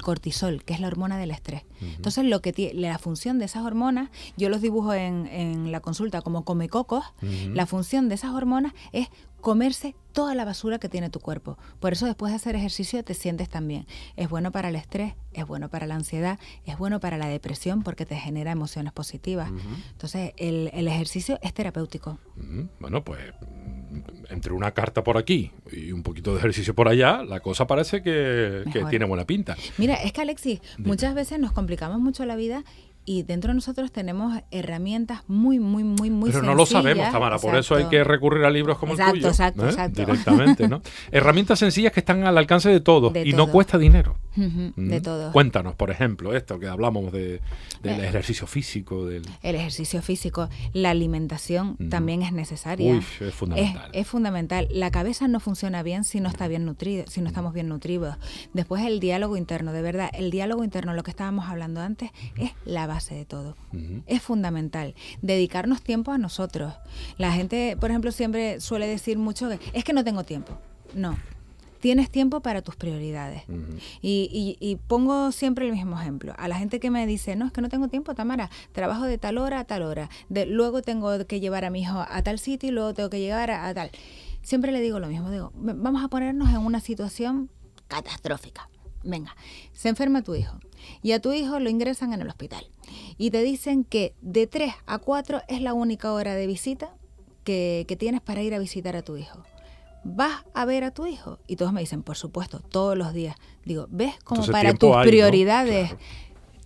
cortisol, que es la hormona del estrés. Entonces, lo que tiene, la función de esas hormonas, yo los dibujo en, la consulta como comecocos, la función de esas hormonas es comerse toda la basura que tiene tu cuerpo. Por eso después de hacer ejercicio te sientes tan bien. Es bueno para el estrés, es bueno para la ansiedad, es bueno para la depresión porque te genera emociones positivas. Entonces el, el, ejercicio es terapéutico. Bueno, pues mm, entre una carta por aquí y un poquito de ejercicio por allá, la cosa parece que, tiene buena pinta. Mira, es que Alexis, muchas veces nos complicamos mucho la vida y dentro de nosotros tenemos herramientas muy, muy, muy, muy Pero no lo sabemos, Tamara, por eso hay que recurrir a libros como el tuyo. Exacto, ¿eh? exacto. Directamente, ¿no? herramientas sencillas que están al alcance de todos y no cuesta dinero. De ¿Mm? todos. Cuéntanos, por ejemplo, esto que hablamos de del eh, ejercicio físico. El ejercicio físico. La alimentación también es necesaria. Uy, es fundamental. Es, fundamental. La cabeza no funciona bien si no está bien nutrida, si no estamos bien nutridos. Después el diálogo interno, de verdad, el diálogo interno, lo que estábamos hablando antes, es la base de todo. Es fundamental. Dedicarnos tiempo a nosotros. La gente, por ejemplo, siempre suele decir mucho que es que no tengo tiempo. No, tienes tiempo para tus prioridades. y, pongo siempre el mismo ejemplo. A la gente que me dice, no, es que no tengo tiempo, Tamara, trabajo de tal hora a tal hora, de, luego tengo que llevar a mi hijo a tal sitio y luego tengo que llegar a, tal. Siempre le digo lo mismo, digo, vamos a ponernos en una situación catastrófica. Venga, se enferma tu hijo y a tu hijo lo ingresan en el hospital y te dicen que de 3 a 4 es la única hora de visita que tienes para ir a visitar a tu hijo ¿vas a ver a tu hijo? Y todos me dicen, por supuesto, todos los días. Digo, ¿ves como para tus prioridades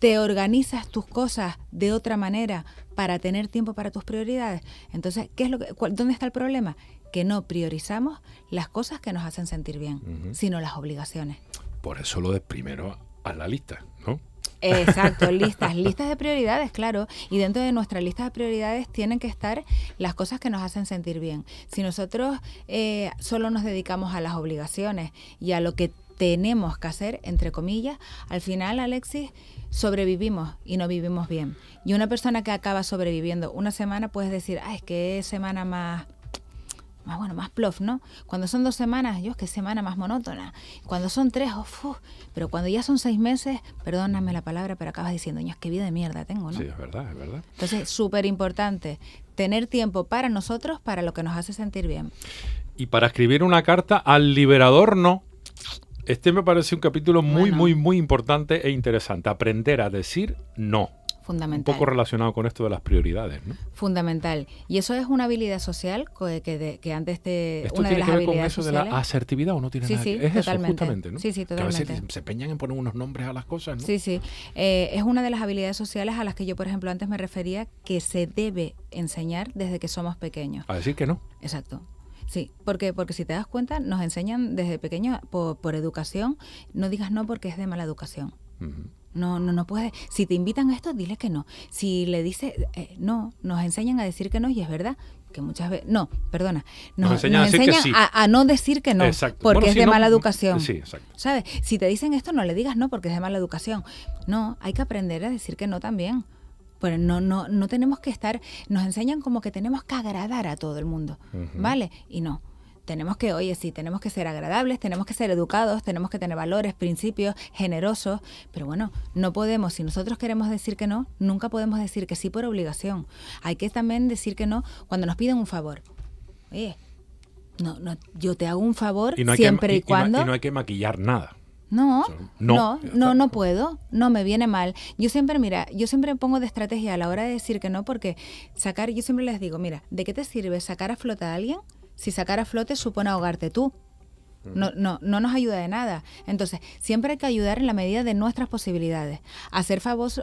te organizas tus cosas de otra manera para tener tiempo para tus prioridades? Entonces, ¿qué es lo que, ¿dónde está el problema? Que no priorizamos las cosas que nos hacen sentir bien, sino las obligaciones. Por eso lo de primero a la lista, ¿no? Exacto, listas, listas de prioridades, claro. Y dentro de nuestra lista de prioridades tienen que estar las cosas que nos hacen sentir bien. Si nosotros eh, solo nos dedicamos a las obligaciones y a lo que tenemos que hacer, entre comillas, al final, Alexis, sobrevivimos y no vivimos bien. Y una persona que acaba sobreviviendo una semana puedes decir, ah, es que es semana más más bueno, más plof, ¿no? Cuando son dos semanas, dios qué semana más monótona. Cuando son tres, oh, pero cuando ya son seis meses, perdóname la palabra, pero acabas diciendo, es que vida de mierda tengo, ¿no? Sí, es verdad, es verdad. Entonces, súper importante tener tiempo para nosotros, para lo que nos hace sentir bien. Y para escribir una carta al liberador, no. Este me parece un capítulo muy, muy, muy importante e interesante. Aprender a decir no. Fundamental. Un poco relacionado con esto de las prioridades. Fundamental. Y eso es una habilidad social eh, que, de, que antes de. Esto tiene que ver con eso de la asertividad o no tiene nada que ver. Es totalmente. eso, justamente. ¿no? Sí, sí, totalmente. Que a veces se peñan en poner unos nombres a las cosas. ¿no? Sí, sí. Eh, es una de las habilidades sociales a las que yo, por ejemplo, antes me refería que se debe enseñar desde que somos pequeños. A decir que no. Exacto. Sí, porque, porque si te das cuenta, nos enseñan desde pequeños por, educación, no digas no porque es de mala educación. No, no, no puedes. Si te invitan a esto, dile que no. Si le dices eh, no, nos enseñan a decir que no y es verdad que muchas veces. No, perdona. Nos, enseñan, a, no decir que no. Porque es de mala mm, educación. Sí, exacto. ¿Sabes? Si te dicen esto, no le digas no porque es de mala educación. No, hay que aprender a decir que no también. Bueno, no, no, no tenemos que estar, nos enseñan como que tenemos que agradar a todo el mundo, ¿vale? Y no. Tenemos que, oye, sí, tenemos que ser agradables, tenemos que ser educados, tenemos que tener valores, principios, generosos, pero bueno, no podemos, si nosotros queremos decir que no, nunca podemos decir que sí por obligación. Hay que también decir que no cuando nos piden un favor. Oye, no, no, yo te hago un favor siempre y, cuando... y no hay que maquillar nada. No, no, no, no, puedo, no me viene mal. Yo siempre, mira, yo siempre pongo de estrategia a la hora de decir que no, porque sacar, yo siempre les digo, mira, ¿de qué te sirve sacar a flote a alguien si sacar a flote supone ahogarte tú? No, no, no nos ayuda de nada. Entonces, siempre hay que ayudar en la medida de nuestras posibilidades. Hacer,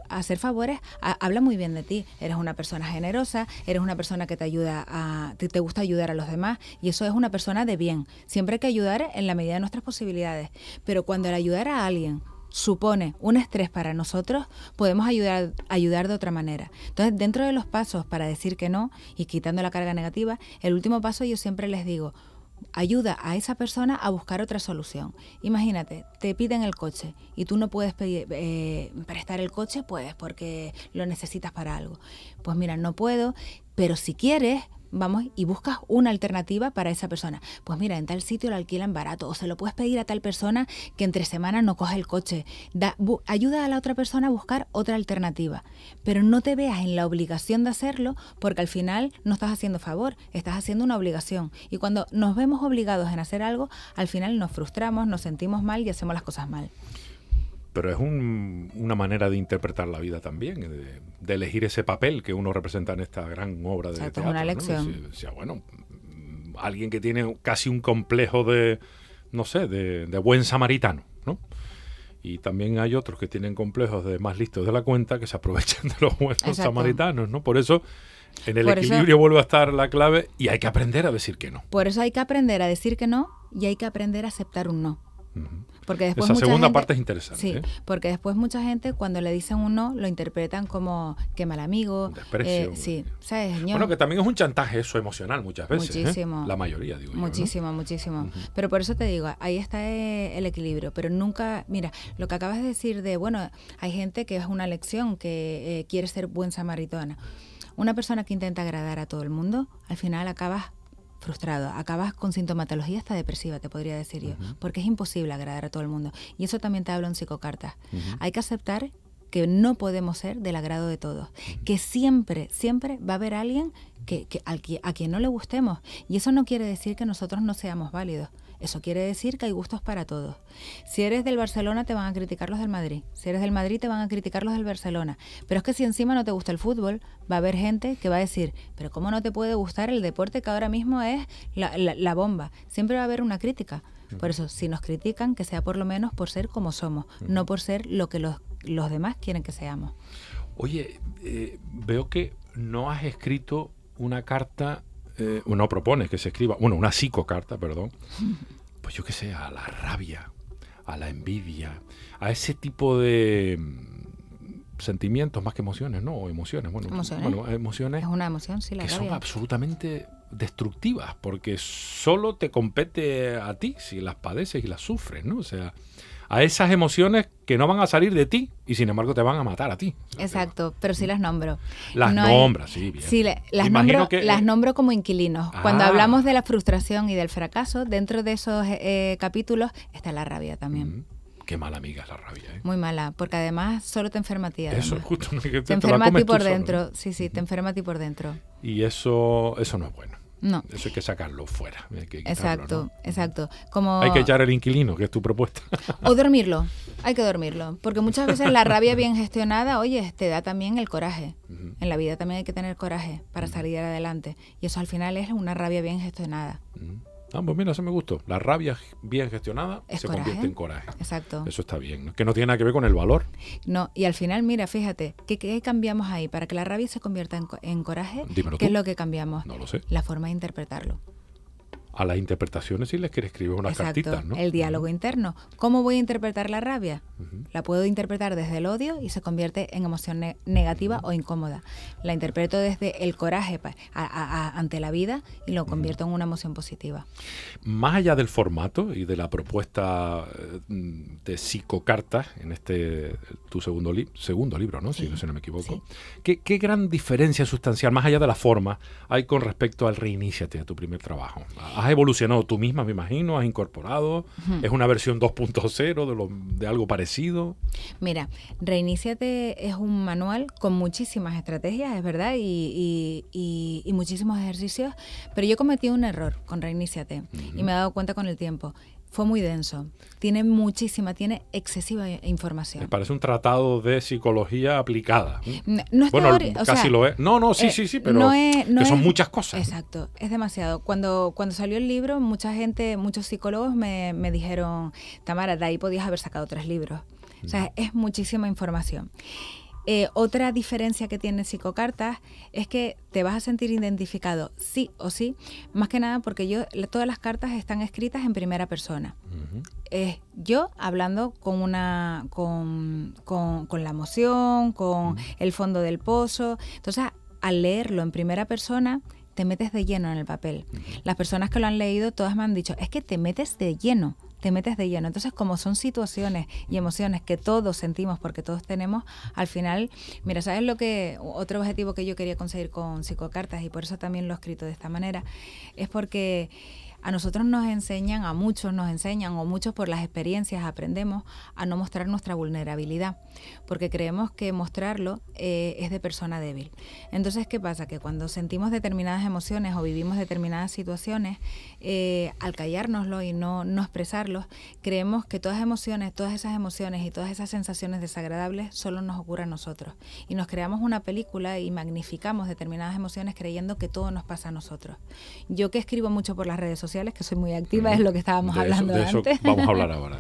hacer favores habla muy bien de ti. Eres una persona generosa, eres una persona que te ayuda a, te, gusta ayudar a los demás y eso es una persona de bien. Siempre hay que ayudar en la medida de nuestras posibilidades. Pero cuando el ayudar a alguien supone un estrés para nosotros, podemos ayudar, ayudar de otra manera. Entonces, dentro de los pasos para decir que no y quitando la carga negativa, el último paso yo siempre les digo, ayuda a esa persona a buscar otra solución. Imagínate, te piden el coche y tú no puedes eh, prestar el coche, puedes, porque lo necesitas para algo. Pues mira, no puedo, pero si quieres, vamos y buscas una alternativa para esa persona. Pues mira, en tal sitio lo alquilan barato o se lo puedes pedir a tal persona que entre semana no coge el coche. ayuda a la otra persona a buscar otra alternativa, pero no te veas en la obligación de hacerlo porque al final no estás haciendo favor, estás haciendo una obligación. Y cuando nos vemos obligados en hacer algo, al final nos frustramos, nos sentimos mal y hacemos las cosas mal pero es una manera de interpretar la vida también, eh, de, elegir ese papel que uno representa en esta gran obra de o teatro. Una elección. O sea, ah, bueno, mm, alguien que tiene casi un complejo de, no sé, de, buen samaritano, ¿no? Y también hay otros que tienen complejos de más listos de la cuenta que se aprovechan de los buenos samaritanos, ¿no? Por eso en el equilibrio vuelve a estar la clave y hay que aprender a decir que no. Por eso hay que aprender a decir que no y hay que aprender a aceptar un no. Porque después Esa segunda parte es interesante. Sí, ¿eh? porque después mucha gente cuando le dicen un no, lo interpretan como que mal amigo. Desprecio. Eh, sí, ¿sabes? Bueno, que también es un chantaje eso emocional muchas veces. ¿eh? La mayoría, digo yo, Muchísimo muchísimo. Pero por eso te digo, ahí está el equilibrio. Pero nunca, mira, lo que acabas de decir de, bueno, hay gente que es una lección, que quiere ser buen samaritana. Una persona que intenta agradar a todo el mundo, al final acabas frustrado, acabas con sintomatología hasta depresiva, te podría decir yo, porque es imposible agradar a todo el mundo. Y eso también te hablo en psicocartas. Hay que aceptar que no podemos ser del agrado de todos, que siempre, siempre va a haber alguien que, a, quien no le gustemos. Y eso no quiere decir que nosotros no seamos válidos. Eso quiere decir que hay gustos para todos. Si eres del Barcelona te van a criticar los del Madrid. Si eres del Madrid te van a criticar los del Barcelona. Pero es que si encima no te gusta el fútbol, va a haber gente que va a decir, pero ¿cómo no te puede gustar el deporte que ahora mismo es la, bomba? Siempre va a haber una crítica. Por eso, si nos critican, que sea por lo menos por ser como somos, no por ser lo que los, demás quieren que seamos. Oye, eh, veo que no has escrito una carta uno eh, propone que se escriba, bueno, una psicocarta, perdón, pues yo qué sé, a la rabia, a la envidia, a ese tipo de mm, sentimientos más que emociones, ¿no? O emociones, bueno, emociones. es una emoción, sí, la que son absolutamente destructivas, porque solo te compete a ti si las padeces y las sufres, ¿no? O sea, a esas emociones que no van a salir de ti y sin embargo te van a matar a ti. Exacto, pero sí las nombro. Las nombro sí. Bien. Sí, las, nombro, las eh, como inquilinos. Cuando ah. hablamos de la frustración y del fracaso, dentro de esos eh, eh, capítulos está la rabia también. Mm, qué mala amiga es la rabia. Muy mala, porque además solo te enferma a ti. Eso es justo. te, enferma a ti por dentro. Sí, sí, te enferma a ti por dentro. Y eso, eso no es bueno. No. Eso hay que sacarlo fuera. exacto, exacto. Como... Hay que echar al inquilino, que es tu propuesta. o dormirlo, hay que dormirlo. Porque muchas veces la rabia bien gestionada, oye, te da también el coraje. En la vida también hay que tener coraje para salir adelante. Y eso al final es una rabia bien gestionada. Ah, pues mira, eso me gustó. La rabia bien gestionada se convierte en coraje. Exacto. Eso está bien. Que no tiene nada que ver con el valor. No, y al final, mira, fíjate, ¿qué, cambiamos ahí? Para que la rabia se convierta en, coraje, ¿qué es lo que cambiamos? No lo sé. La forma de interpretarlo a las interpretaciones y les quiere escribir unas cartitas, ¿no? El diálogo interno. ¿Cómo voy a interpretar la rabia? La puedo interpretar desde el odio y se convierte en emoción negativa o incómoda. La interpreto desde el coraje ante la vida y lo convierto en una emoción positiva. Más allá del formato y de la propuesta eh, de psicocartas en este tu segundo segundo libro, ¿no? si, no, me equivoco. ¿Qué, gran diferencia sustancial más allá de la forma hay con respecto al Reiníciate, a tu primer trabajo? has evolucionado tú misma, me imagino, has incorporado, es una versión 2.0 de, lo, de algo parecido. Mira, reiniciate es un manual con muchísimas estrategias, es verdad, y, muchísimos ejercicios, pero yo cometí un error con reiniciate y me he dado cuenta con el tiempo fue muy denso. Tiene muchísima, tiene excesiva información. Me parece un tratado de psicología aplicada. Mm. No, es bueno, casi lo es. No, no, sí, eh, sí, sí, pero son muchas cosas. Exacto, es demasiado. Cuando, cuando salió el libro, mucha gente, muchos psicólogos me, me dijeron, Tamara, de ahí podías haber sacado tres libros. O sea, mm. es muchísima información. Eh, otra diferencia que tiene Psicocartas es que te vas a sentir identificado sí o sí, más que nada porque yo todas las cartas están escritas en primera persona. Eh, yo hablando con una con, la emoción, con el fondo del pozo. Entonces, al leerlo en primera persona, te metes de lleno en el papel. Las personas que lo han leído todas me han dicho, es que te metes de lleno te metes de lleno. Entonces, como son situaciones y emociones que todos sentimos, porque todos tenemos, al final, mira, ¿sabes lo que otro objetivo que yo quería conseguir con psicocartas y por eso también lo he escrito de esta manera? Es porque a nosotros nos enseñan, a muchos nos enseñan, o muchos por las experiencias aprendemos a no mostrar nuestra vulnerabilidad, porque creemos que mostrarlo eh, es de persona débil. Entonces, ¿qué pasa? Que cuando sentimos determinadas emociones o vivimos determinadas situaciones, eh, al callárnoslo y no, no expresarlos, creemos que todas, emociones, todas esas emociones y todas esas sensaciones desagradables solo nos ocurren a nosotros. Y nos creamos una película y magnificamos determinadas emociones creyendo que todo nos pasa a nosotros. Yo que escribo mucho por las redes sociales, que soy muy activa, es lo que estábamos hablando antes. vamos a hablar ahora.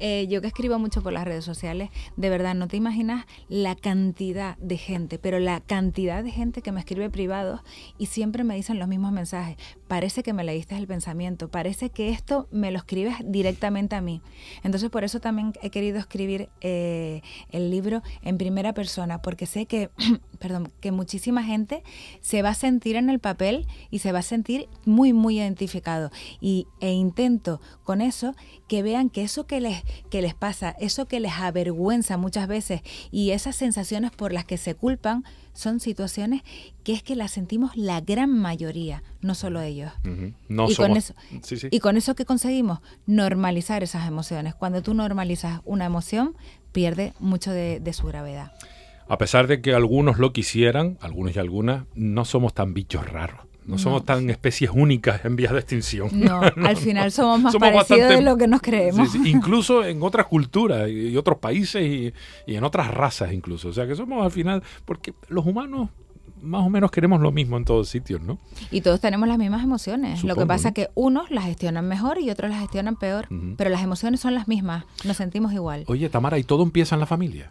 Eh, yo que escribo mucho por las redes sociales, de verdad, no te imaginas la cantidad de gente, pero la cantidad de gente que me escribe privado y siempre me dicen los mismos mensajes. Parece que me leíste el pensamiento, parece que esto me lo escribes directamente a mí. Entonces, por eso también he querido escribir eh, el libro en primera persona, porque sé que perdón, que muchísima gente se va a sentir en el papel y se va a sentir muy, muy identificado. Y, e intento con eso que vean que eso que les, que les pasa, eso que les avergüenza muchas veces y esas sensaciones por las que se culpan, son situaciones que es que las sentimos la gran mayoría, no solo ellos. y, con eso, y con eso que conseguimos, normalizar esas emociones. Cuando tú normalizas una emoción, pierde mucho de su gravedad a pesar de que algunos lo quisieran, algunos y algunas, no somos tan bichos raros. No, somos tan especies únicas en vías de extinción. No, al final somos más parecidos de lo que nos creemos. incluso en otras culturas y, otros países y, en otras razas incluso. O sea que somos al final, porque los humanos más o menos queremos lo mismo en todos sitios, ¿no? Y todos tenemos las mismas emociones. lo que pasa es que unos las gestionan mejor y otros las gestionan peor, pero las emociones son las mismas, nos sentimos igual. Oye, Tamara, ¿y todo empieza en la familia?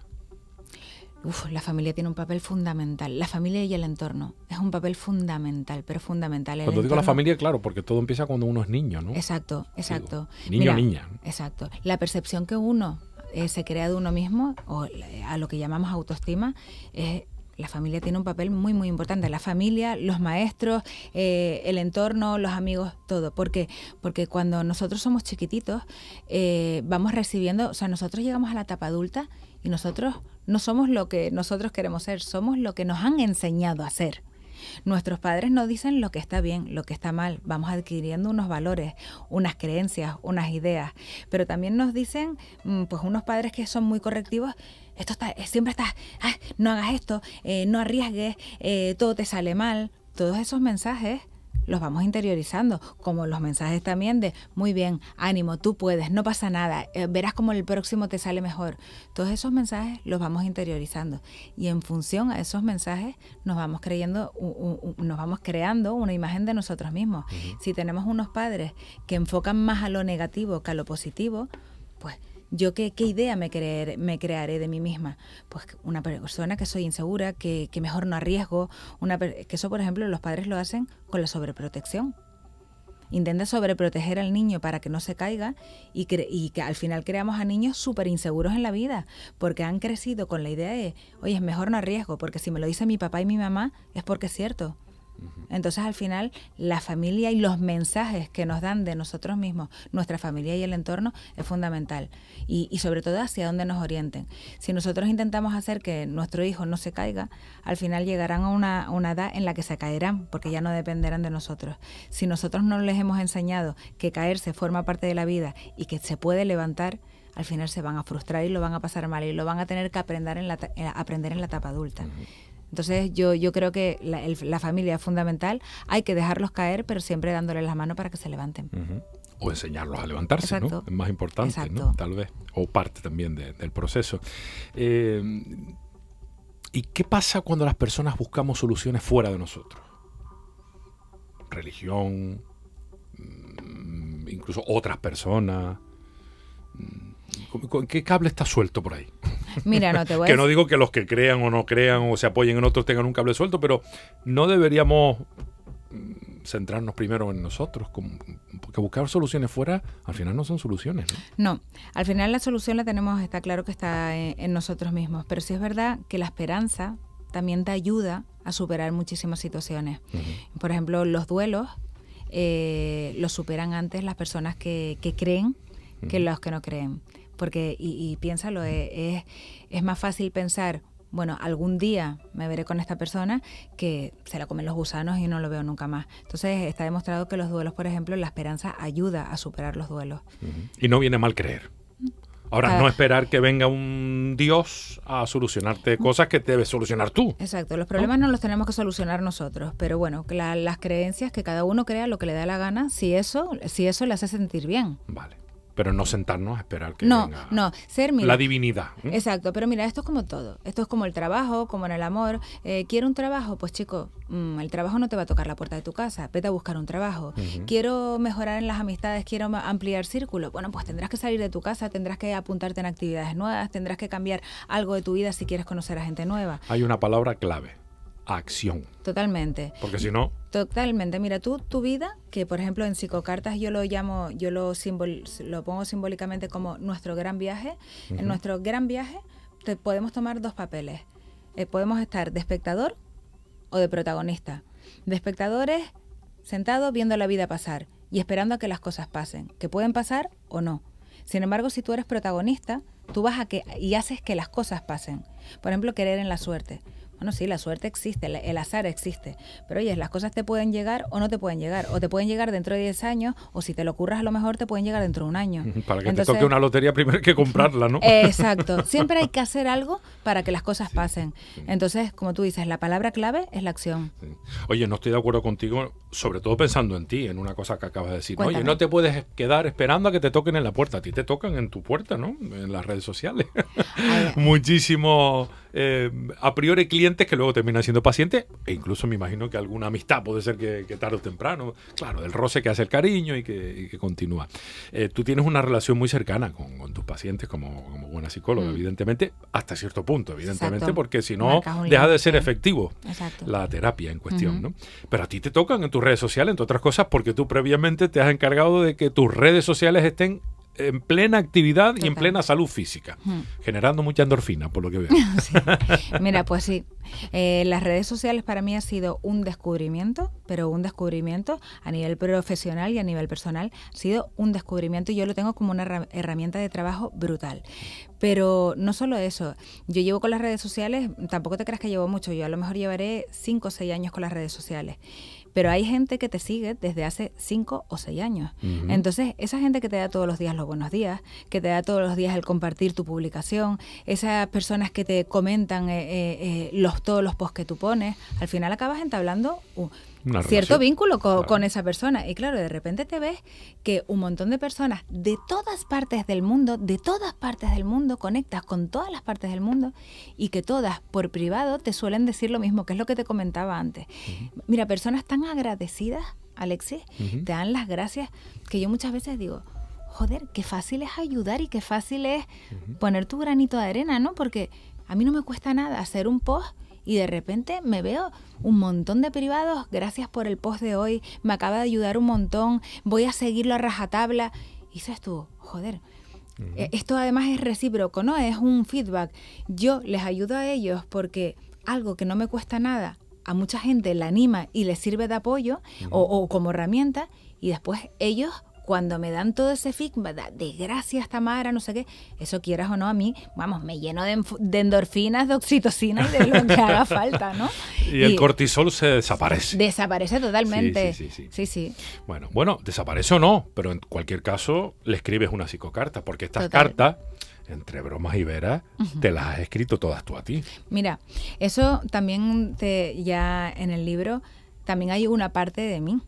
la familia tiene un papel fundamental. La familia y el entorno. Es un papel fundamental, pero fundamental. cuando digo la familia, claro, porque todo empieza cuando uno es niño, ¿no? Exacto, exacto. niño niña. Exacto. La percepción que uno eh, se crea de uno mismo, o eh, a lo que llamamos autoestima, la familia tiene un papel muy, muy importante. La familia, los maestros, eh, el entorno, los amigos, todo. ¿Por qué? Porque cuando nosotros somos chiquititos, vamos recibiendo, o sea, nosotros llegamos a la etapa adulta y nosotros no somos lo que nosotros queremos ser, somos lo que nos han enseñado a ser. Nuestros padres nos dicen lo que está bien, lo que está mal. Vamos adquiriendo unos valores, unas creencias, unas ideas. Pero también nos dicen, mm, pues unos padres que son muy correctivos, esto está, eh, siempre está, ah, no hagas esto, eh, no arriesgues, eh, todo te sale mal. Todos esos mensajes los vamos interiorizando, como los mensajes también de, muy bien, ánimo, tú puedes, no pasa nada, eh, verás como el próximo te sale mejor. Todos esos mensajes los vamos interiorizando y en función a esos mensajes nos vamos creyendo, nos vamos creando una imagen de nosotros mismos. Si tenemos unos padres que enfocan más a lo negativo que a lo positivo, pues ¿Yo qué, qué idea me, me crearé de mí misma? Pues una persona que soy insegura, que, mejor no arriesgo, una, que eso por ejemplo los padres lo hacen con la sobreprotección. Intenta sobreproteger al niño para que no se caiga y, y que al final creamos a niños súper inseguros en la vida, porque han crecido con la idea de, oye, es mejor no arriesgo, porque si me lo dice mi papá y mi mamá, es porque es cierto. Entonces al final la familia y los mensajes que nos dan de nosotros mismos, nuestra familia y el entorno es fundamental. Y, sobre todo hacia dónde nos orienten. Si nosotros intentamos hacer que nuestro hijo no se caiga, al final llegarán a una, edad en la que se caerán porque ya no dependerán de nosotros. Si nosotros no les hemos enseñado que caerse forma parte de la vida y que se puede levantar, al final se van a frustrar y lo van a pasar mal y lo van a tener que aprender en la, eh, aprender en la etapa adulta. Entonces yo, yo creo que la, familia es fundamental, hay que dejarlos caer, pero siempre dándoles la mano para que se levanten. O enseñarlos a levantarse, ¿no? Es más importante, ¿no? Tal vez, o parte también del proceso. Eh, ¿Y qué pasa cuando las personas buscamos soluciones fuera de nosotros? Religión, mm, incluso otras personas. Mm, ¿Qué cable está suelto por ahí? Mira, no Que no digo que los que crean o no crean o se apoyen en otros tengan un cable suelto, pero no deberíamos mm, centrarnos primero en nosotros, porque buscar soluciones fuera al final no son soluciones. No, al final la solución la tenemos, está claro que está eh, en, nosotros mismos, pero sí es verdad que la esperanza también te ayuda a superar muchísimas situaciones. Por ejemplo, los duelos eh, los superan antes las personas que, creen que los que no creen porque, y, y piénsalo, eh, es, más fácil pensar bueno, algún día me veré con esta persona que se la comen los gusanos y no lo veo nunca más. Entonces está demostrado que los duelos, por ejemplo, la esperanza ayuda a superar los duelos. Y no viene mal creer. Ahora, no esperar que venga un Dios a solucionarte mm. cosas que debes solucionar tú. Exacto, los problemas ¿no? los tenemos que solucionar nosotros, pero bueno, las creencias que cada uno crea lo que le da la gana, si eso, si eso le hace sentir bien. Vale pero no sentarnos a esperar que no, venga no, ser, la divinidad. Exacto, pero mira, esto es como todo. Esto es como el trabajo, como en el amor. Eh, quiero un trabajo, pues chico, mm, el trabajo no te va a tocar la puerta de tu casa, vete a buscar un trabajo. Quiero mejorar en las amistades, quiero ampliar círculo. Bueno, pues tendrás que salir de tu casa, tendrás que apuntarte en actividades nuevas, tendrás que cambiar algo de tu vida si quieres conocer a gente nueva. Hay una palabra clave, acción. Totalmente. Porque si no... Totalmente. Mira, tú, tu vida, que por ejemplo en psicocartas yo lo llamo, yo lo, pongo simbólicamente como nuestro gran viaje. En nuestro gran viaje podemos tomar dos papeles. Eh, podemos estar de espectador o de protagonista. De es sentado viendo la vida pasar y esperando a que las cosas pasen, que pueden pasar o no. Sin embargo, si tú eres protagonista, tú vas a que y haces que las cosas pasen. Por ejemplo, querer en la suerte. Bueno, sí, la suerte existe, el azar existe, pero oye, las cosas te pueden llegar o no te pueden llegar, o te pueden llegar dentro de 10 años, o si te lo curras a lo mejor te pueden llegar dentro de un año. Para que te toque una lotería primero hay que comprarla, ¿no? Eh, exacto, siempre hay que hacer algo para que las cosas pasen. Entonces, como tú dices, la palabra clave es la acción. Oye, no estoy de acuerdo contigo sobre todo pensando en ti, en una cosa que acabas de decir. Oye, no te puedes quedar esperando a que te toquen en la puerta. A ti te tocan en tu puerta, ¿no? En las redes sociales. Muchísimo... Eh, a priori, clientes que luego terminan siendo pacientes. E incluso me imagino que alguna amistad puede ser que, tarde o temprano. Claro, del roce que hace el cariño y que, continúa. Eh, tú tienes una relación muy cercana con, tus pacientes como, como buena psicóloga, mm. evidentemente, hasta cierto punto, evidentemente, porque si no, deja de ser efectivo la terapia en cuestión, ¿no? Pero a ti te tocan en tu redes sociales, entre otras cosas, porque tú previamente te has encargado de que tus redes sociales estén en plena actividad y en plena salud física, generando mucha endorfina, por lo que veo. Mira, pues sí, eh, las redes sociales para mí ha sido un descubrimiento, pero un descubrimiento a nivel profesional y a nivel personal, ha sido un descubrimiento y yo lo tengo como una herramienta de trabajo brutal. Pero no solo eso, yo llevo con las redes sociales, tampoco te creas que llevo mucho, yo a lo mejor llevaré 5 o 6 años con las redes sociales pero hay gente que te sigue desde hace cinco o seis años. Entonces, esa gente que te da todos los días los buenos días, que te da todos los días el compartir tu publicación, esas personas que te comentan eh, eh, eh, los, todos los posts que tú pones, al final acabas entablando cierto vínculo con, esa persona. Y claro, de repente te ves que un montón de personas de todas partes del mundo, de todas partes del mundo, conectas con todas las partes del mundo y que todas por privado te suelen decir lo mismo, que es lo que te comentaba antes. Mira, personas tan agradecidas, Alexis, te dan las gracias que yo muchas veces digo, joder, qué fácil es ayudar y qué fácil es poner tu granito de arena, ¿no? Porque a mí no me cuesta nada hacer un post y de repente me veo un montón de privados, gracias por el post de hoy, me acaba de ayudar un montón, voy a seguirlo a rajatabla. Y eso estuvo, joder. E, esto además es recíproco, ¿no? Es un feedback. Yo les ayudo a ellos porque algo que no me cuesta nada, a mucha gente la anima y les sirve de apoyo o, o como herramienta, y después ellos cuando me dan todo ese feedback de gracias Tamara, no sé qué, eso quieras o no a mí, vamos, me lleno de, endorfinas, de oxitocina y de lo que haga falta, ¿no? Y, el cortisol se desaparece. Desaparece totalmente. Sí sí, sí Bueno, bueno, desaparece o no, pero en cualquier caso le escribes una psicocarta, porque estas cartas entre bromas y veras, te las has escrito todas tú a ti. Mira, eso también te, ya en el libro, también hay una parte de mí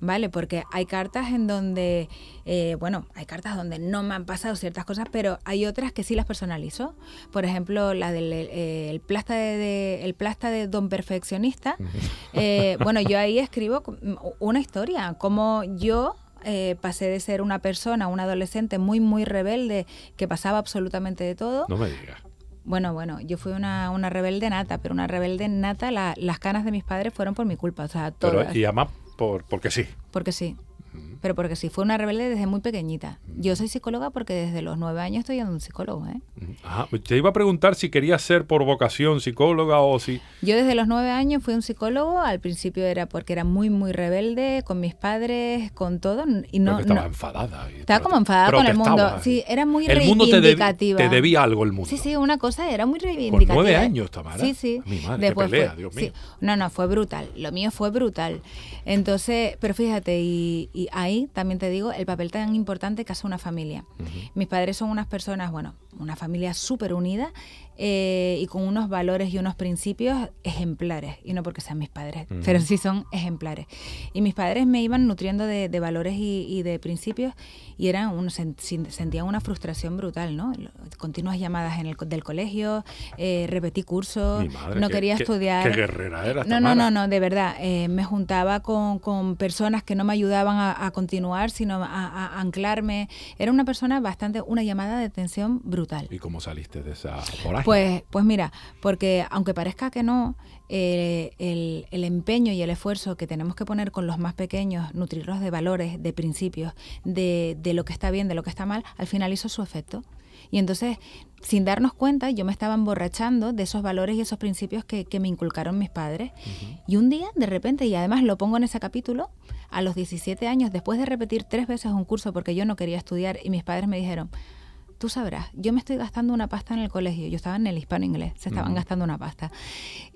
¿vale? Porque hay cartas en donde, eh, bueno, hay cartas donde no me han pasado ciertas cosas, pero hay otras que sí las personalizo. Por ejemplo, la del eh, el plasta de, el plasta de Don Perfeccionista. Eh, bueno, yo ahí escribo mm, una historia, como yo pasé de ser una persona, un adolescente muy, muy rebelde, que pasaba absolutamente de todo. No me digas. Bueno, bueno, yo fui una, una rebelde nata, pero una rebelde nata, las canas de mis padres fueron por mi culpa, o sea, todo. Y además por, porque sí. Porque sí pero porque sí fue una rebelde desde muy pequeñita. Yo soy psicóloga porque desde los nueve años estoy en un psicólogo. ¿eh? Pues te iba a preguntar si quería ser por vocación psicóloga o si... Yo desde los nueve años fui un psicólogo, al principio era porque era muy, muy rebelde con mis padres, con todo, y no... Estaba enfadada. Estaba como enfadada con el mundo. Sí, era muy Te, debía algo el mundo. Sí, sí, una cosa era muy reivindicativa. nueve años, Tamara. Sí, sí. Mi madre, Dios mío. No, no, fue brutal. Lo mío fue brutal. Entonces, pero fíjate, y ahí también te digo el papel tan importante que hace una familia. Mis padres son unas personas, bueno, una familia súper unida eh, y con unos valores y unos principios ejemplares. Y no porque sean mis padres, pero sí son ejemplares. Y mis padres me iban nutriendo de, valores y, de principios y eran sentían una frustración brutal, ¿no? Continuas llamadas en el, del colegio, eh, repetí cursos, no quería estudiar. Qué guerrera era. No, no, no, no, de verdad. Eh, me juntaba con, con personas que no me ayudaban a a, continuar, sino a, anclarme. Era una persona bastante, una llamada de atención brutal. ¿Y cómo saliste de esa vorágine? Pues, pues mira, porque aunque parezca que no, eh, el, empeño y el esfuerzo que tenemos que poner con los más pequeños, nutrirlos de valores, de principios, de, de lo que está bien, de lo que está mal, al final hizo su efecto. Y entonces, sin darnos cuenta, yo me estaba emborrachando de esos valores y esos principios que, me inculcaron mis padres. Y un día, de repente, y además lo pongo en ese capítulo, a los 17 años, después de repetir tres veces un curso porque yo no quería estudiar y mis padres me dijeron, tú sabrás, yo me estoy gastando una pasta en el colegio, yo estaba en el hispano inglés, se estaban gastando una pasta.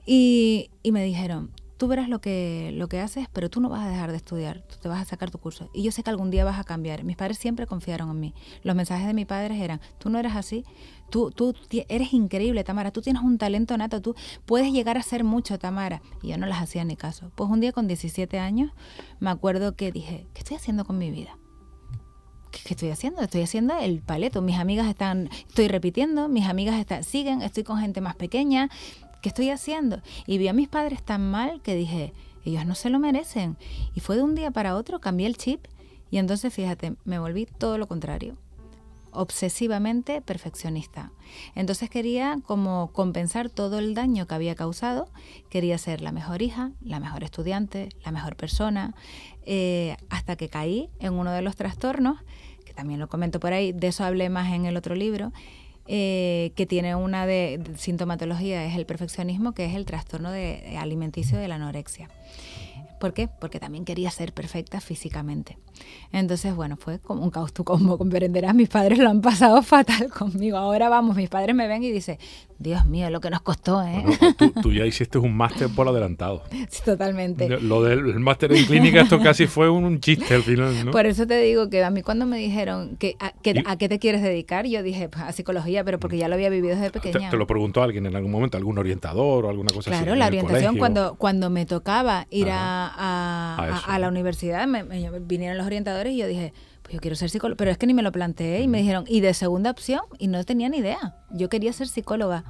Y, y me dijeron, tú verás lo que, lo que haces, pero tú no vas a dejar de estudiar, tú te vas a sacar tu curso. Y yo sé que algún día vas a cambiar. Mis padres siempre confiaron en mí. Los mensajes de mis padres eran, tú no eres así, tú, tú eres increíble, Tamara, tú tienes un talento nato, tú puedes llegar a ser mucho, Tamara. Y yo no las hacía ni caso. Pues un día con 17 años me acuerdo que dije, ¿qué estoy haciendo con mi vida? ¿qué, estoy haciendo? Estoy haciendo el paleto. Mis amigas están, estoy repitiendo, mis amigas están, siguen, estoy con gente más pequeña, ¿Qué estoy haciendo? Y vi a mis padres tan mal que dije, ellos no se lo merecen. Y fue de un día para otro, cambié el chip y entonces fíjate, me volví todo lo contrario obsesivamente perfeccionista. Entonces quería como compensar todo el daño que había causado, quería ser la mejor hija, la mejor estudiante, la mejor persona, eh, hasta que caí en uno de los trastornos, que también lo comento por ahí, de eso hablé más en el otro libro, eh, que tiene una de, sintomatología, es el perfeccionismo, que es el trastorno de, eh, alimenticio de la anorexia. ¿Por qué? Porque también quería ser perfecta físicamente. Entonces, bueno, fue como un caos tu combo, comprenderás, mis padres lo han pasado fatal conmigo. Ahora vamos, mis padres me ven y dicen, Dios mío, lo que nos costó, ¿eh? Pues tú, ya hiciste un máster por adelantado. Sí, totalmente. Lo del máster en clínica, esto casi fue un, chiste al final, ¿no? Por eso te digo que a mí cuando me dijeron que a, qué te quieres dedicar, yo dije pues, a psicología, pero porque mm. ya lo había vivido desde pequeña. Te, lo preguntó alguien en algún momento, algún orientador o alguna cosa así. Claro, la orientación cuando, cuando me tocaba ir a, la universidad, vinieron los orientadores y yo dije yo quiero ser psicóloga, pero es que ni me lo planteé y me dijeron, y de segunda opción, y no tenía ni idea, yo quería ser psicóloga.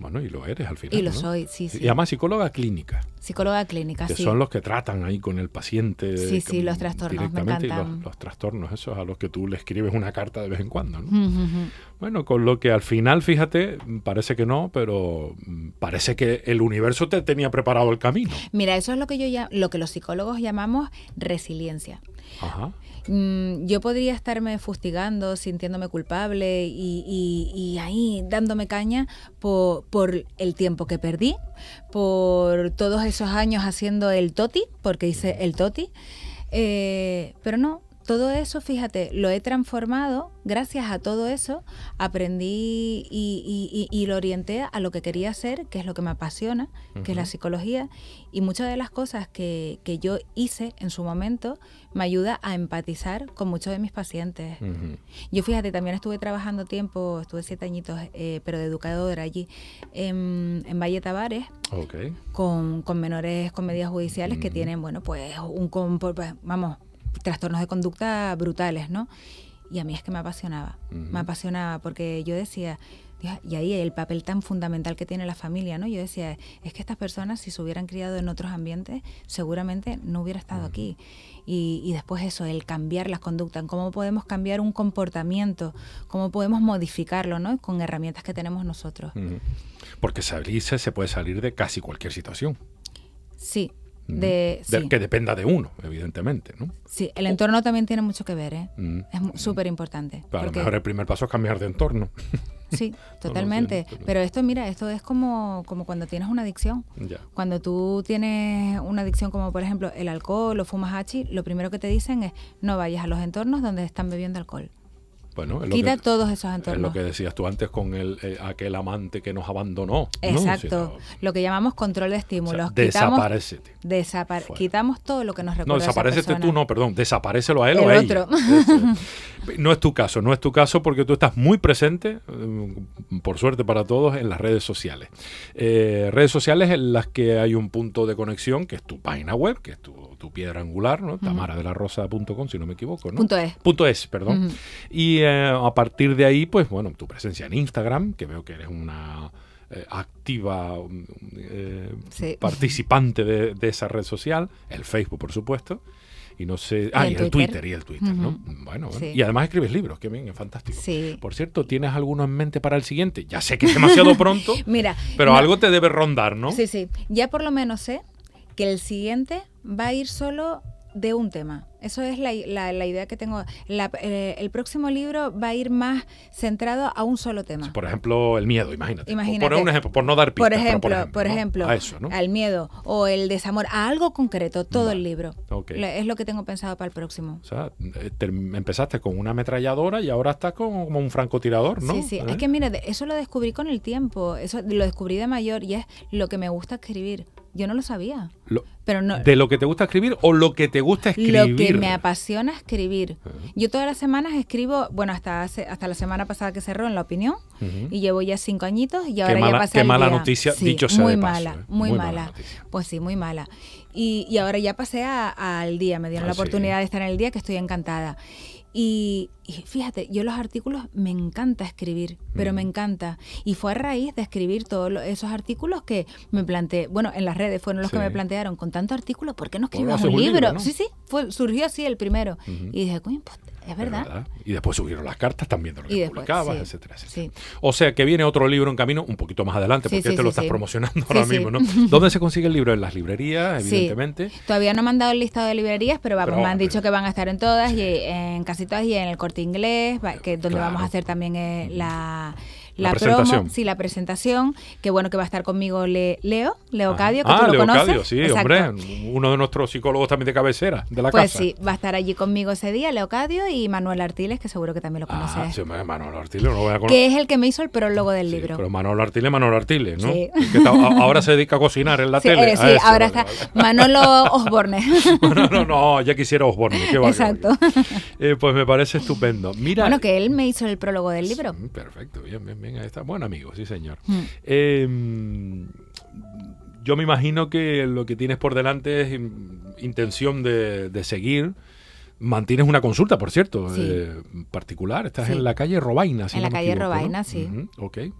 Bueno, y lo eres al final. Y lo soy, sí, sí. Y además psicóloga clínica. Psicóloga clínica, que son los que tratan ahí con el paciente. Sí, sí, los trastornos. Directamente, me los, trastornos, esos a los que tú le escribes una carta de vez en cuando. Bueno, con lo que al final, fíjate, parece que no, pero mm, parece que el universo te tenía preparado el camino. Mira, eso es lo que, yo lo que los psicólogos llamamos resiliencia. Ajá. Mm, yo podría estarme fustigando, sintiéndome culpable y, ahí dándome caña por, el tiempo que perdí, por todos esos años haciendo el toti, porque hice el toti, eh, pero no, todo eso, fíjate, lo he transformado, gracias a todo eso, aprendí y, lo orienté a lo que quería hacer, que es lo que me apasiona, que es la psicología, y muchas de las cosas que, que, yo hice en su momento me ayuda a empatizar con muchos de mis pacientes. Yo, fíjate, también estuve trabajando tiempo, estuve siete añitos, eh, pero de educadora allí, en, em, en Valle Tavares, con, con, menores con medidas judiciales que tienen, bueno, pues un... Pues, vamos, trastornos de conducta brutales, ¿no? Y a mí es que me apasionaba, me apasionaba porque yo decía, y ahí el papel tan fundamental que tiene la familia, ¿no? Yo decía, es que estas personas si se hubieran criado en otros ambientes, seguramente no hubiera estado aquí. Y, después eso, el cambiar las conductas, cómo podemos cambiar un comportamiento, cómo podemos modificarlo, ¿no? Con herramientas que tenemos nosotros. Porque salirse se puede salir de casi cualquier situación. Sí, de, Que dependa de uno, evidentemente. ¿no? Sí, el entorno también tiene mucho que ver, ¿eh? mm. es súper importante. Porque... A lo mejor el primer paso es cambiar de entorno. Sí, totalmente. Pero esto, mira, esto es como, como cuando tienes una adicción. Cuando tú tienes una adicción como, por ejemplo, el alcohol o fumas hachi, lo primero que te dicen es no vayas a los entornos donde están bebiendo alcohol. Quita todos esos entornos. Es lo que decías tú antes con el, eh, aquel amante que nos abandonó. Exacto. lo que llamamos control de estímulos. Desaparece. Quitamos todo lo que nos recuerda. No, desaparecete tú, no, perdón. Desaparecelo a él o a otro. Este, no es tu caso, no es tu caso porque tú estás muy presente, eh, por suerte para todos, en las redes sociales. Eh, redes sociales en las que hay un punto de conexión que es tu página web, que es tu piedra angular, ¿no? tamaradelarosa.com, si no me equivoco, ¿no? Punto es. Punto es, perdón. Y eh, a partir de ahí, pues bueno, tu presencia en Instagram, que veo que eres una eh, activa mm, eh, participante de, esa red social, el Facebook, por supuesto. Y no sé. Ah, y el, Twitter? y el Twitter, ¿no? Mm, bueno, Y además escribes libros, que bien, es fantástico. Sí. Por cierto, ¿tienes alguno en mente para el siguiente? Ya sé que es demasiado pronto. Pero algo te debe rondar, ¿no? Sí, sí. Ya por lo menos sé que el siguiente va a ir solo de un tema. Eso es la, idea que tengo. Eh, el próximo libro va a ir más centrado a un solo tema. Por ejemplo, el miedo, imagínate. por un ejemplo, por no dar pistas. Por ejemplo, por ejemplo, al miedo o el desamor, a algo concreto, todo el libro. Es lo que tengo pensado para el próximo. O sea, eh, empezaste con una ametralladora y ahora estás como, como un francotirador, ¿no? Sí, sí. Es ¿Eh? que mira, eso lo descubrí con el tiempo. Eso lo descubrí de mayor y es lo que me gusta escribir. Yo no lo sabía. pero no, ¿De lo que te gusta escribir o lo que te gusta escribir? Me apasiona escribir. Ah. Yo todas las semanas escribo, bueno, hasta hasta la semana pasada que cerró en La Opinión, y llevo ya cinco añitos y ahora ya pasé Qué mala noticia, dicho sea muy de paso, ¿eh? Mala, muy, mala, Pues sí, muy mala. Y, ahora ya pasé al día, me dieron la ah, oportunidad de estar en el día, que estoy encantada. Y, fíjate, yo los artículos me encanta escribir, pero me mm. encanta. Y fue a raíz de escribir todos esos artículos que me planteé, bueno, en las redes fueron los que me plantearon, con tanto artículo, ¿por qué no escribimos un, libro? Sí, sí, fue, surgió así el primero. Y dije, coño, pues es verdad. Y después subieron las cartas también de lo que publicabas, etcétera, etcétera. O sea que viene otro libro en camino un poquito más adelante, porque te este lo estás promocionando ahora mismo, ¿no? ¿Dónde se consigue el libro? En las librerías, evidentemente. Todavía no me han dado el listado de librerías, pero, me han dicho que van a estar en todas, y en casi todas, y en el corte inglés, que donde vamos a hacer también eh, la la, promo, sí, la presentación, Qué bueno que va a estar conmigo Leo, Leo Cadio, que ah, tú lo conoces. sí, hombre, uno de nuestros psicólogos también de cabecera, de la pues Pues sí, va a estar allí conmigo ese día, Leo Cadio y Manuel Artiles, que seguro que también lo ah, conoces. Ah, sí, Manuel Artiles, no voy a conocer. Que es el que me hizo el prólogo del libro. Pero Manuel Artiles, Manuel Artiles, ¿no? ahora se dedica a cocinar en la tele. Eh, sí, ah, ahora está Manolo Osborne. no, no, no, ya quisiera Osborne. Qué Exacto. Eh, pues me parece estupendo. Mira, bueno, que él me hizo el prólogo del libro. perfecto, bien. bien. Venga, a esta. Buen amigo, sí, señor. Mm. Em, yo me imagino que lo que tienes por delante es intención de, seguir. Mantienes una consulta, por cierto, eh, particular. Estás en la calle Robaina, sí. En la calle equivoco, Robaina, sí. Ok, mm.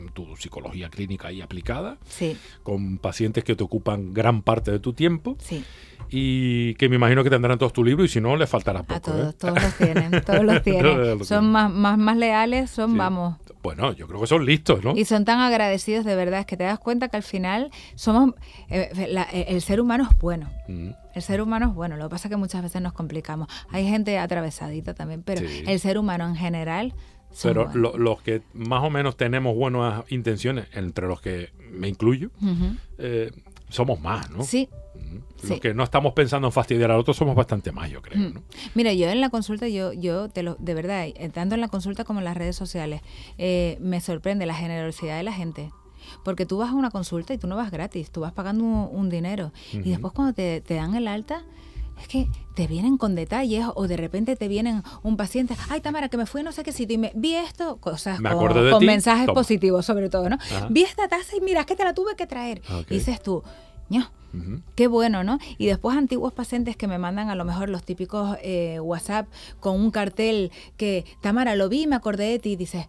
con, tu psicología clínica ahí aplicada. Sí. Con pacientes que te ocupan gran parte de tu tiempo. Sí y que me imagino que tendrán todos tu libro y si no les faltará poco. A todos, ¿eh? todos los tienen, todos los tienen. son más, más, leales, son, vamos. Bueno, yo creo que son listos, ¿no? Y son tan agradecidos de verdad, es que te das cuenta que al final somos, eh, eh, el ser humano es bueno. Mm. El ser humano es bueno, lo que pasa es que muchas veces nos complicamos. Hay gente atravesadita también, pero el ser humano en general pero los que más o menos tenemos buenas intenciones, entre los que me incluyo, somos más, ¿no? Sí, los que no estamos pensando en fastidiar al otro somos bastante más, yo creo. ¿no? Mira, yo en la consulta, yo, yo te lo, de verdad, tanto en la consulta como en las redes sociales, eh, me sorprende la generosidad de la gente. Porque tú vas a una consulta y tú no vas gratis, tú vas pagando un, dinero. Y después cuando te, dan el alta, es que te vienen con detalles o de repente te vienen un paciente, ay Tamara, que me fui no sé qué sitio y me vi esto, cosas con, mensajes positivos sobre todo, ¿no? Vi esta taza y mira, es que te la tuve que traer. Ah, dices tú, Qué bueno, ¿no? Y después antiguos pacientes que me mandan a lo mejor los típicos eh, WhatsApp con un cartel que, Tamara, lo vi, me acordé de ti, y dices,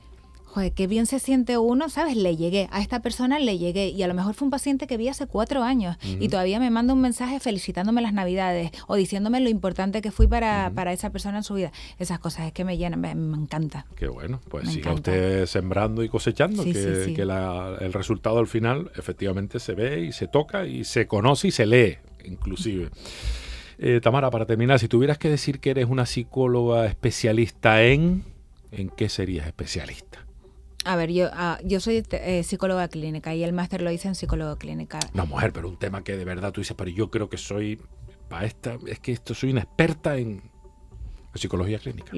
joder, qué bien se siente uno, ¿sabes? Le llegué, a esta persona le llegué y a lo mejor fue un paciente que vi hace cuatro años y todavía me manda un mensaje felicitándome las navidades o diciéndome lo importante que fui para, esa persona en su vida. Esas cosas es que me llenan, me, encanta. Qué bueno, pues siga usted sembrando y cosechando, que, el resultado al final efectivamente se ve y se toca y se conoce y se lee, inclusive. Eh, Tamara, para terminar, si tuvieras que decir que eres una psicóloga especialista en, ¿en qué serías especialista? A ver, yo, ah, yo soy eh, psicóloga clínica y el máster lo hice en psicóloga clínica. No, mujer, pero un tema que de verdad tú dices, pero yo creo que soy, para esta, es que esto soy una experta en, psicología clínica.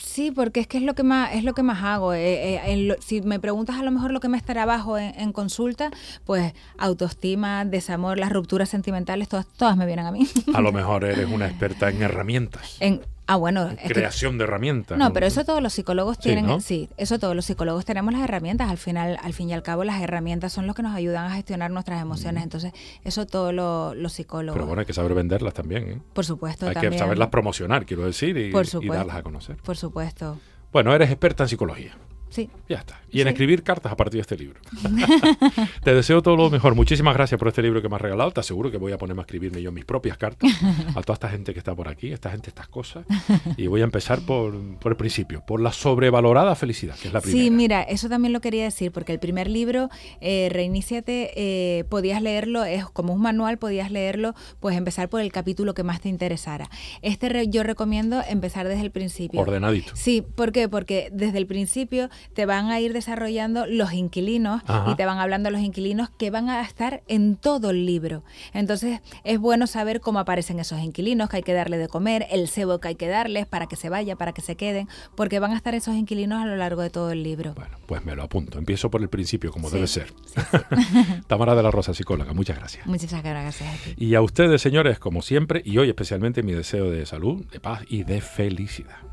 sí, porque es que es lo que más es lo que más hago. Eh, eh, si me preguntas a lo mejor lo que me estará abajo en, consulta, pues autoestima, desamor, las rupturas sentimentales, todas todas me vienen a mí. A lo mejor eres una experta en herramientas. En, Ah, bueno. Creación de herramientas. No, pero eso todos los psicólogos tienen, sí, eso todos los psicólogos tenemos las herramientas. Al final, al fin y al cabo, las herramientas son los que nos ayudan a gestionar nuestras emociones. Mm. Entonces, eso todos los psicólogos. Pero bueno, hay que saber venderlas también, ¿eh? Por supuesto. Hay que saberlas promocionar, quiero decir, y darlas a conocer. Por supuesto. Bueno, eres experta en psicología. Sí. Ya está. Y en escribir cartas a partir de este libro. te deseo todo lo mejor. Muchísimas gracias por este libro que me has regalado. Te aseguro que voy a ponerme a escribirme yo mis propias cartas a toda esta gente que está por aquí, esta gente, estas cosas. Y voy a empezar por, el principio, por la sobrevalorada felicidad, que es la primera. Sí, mira, eso también lo quería decir, porque el primer libro, eh, Reiníciate, eh, podías leerlo, es como un manual, podías leerlo, pues empezar por el capítulo que más te interesara. Este yo recomiendo empezar desde el principio. Ordenadito. Sí, ¿por qué? Porque desde el principio te van a ir desarrollando los inquilinos y te van hablando los inquilinos que van a estar en todo el libro. Entonces es bueno saber cómo aparecen esos inquilinos, que hay que darle de comer, el cebo que hay que darles para que se vaya, para que se queden, porque van a estar esos inquilinos a lo largo de todo el libro. Bueno, pues me lo apunto. Empiezo por el principio, como debe ser. Tamara de la Rosa, psicóloga, muchas gracias. Muchas gracias. Y a ustedes, señores, como siempre, y hoy especialmente mi deseo de salud, de paz y de felicidad.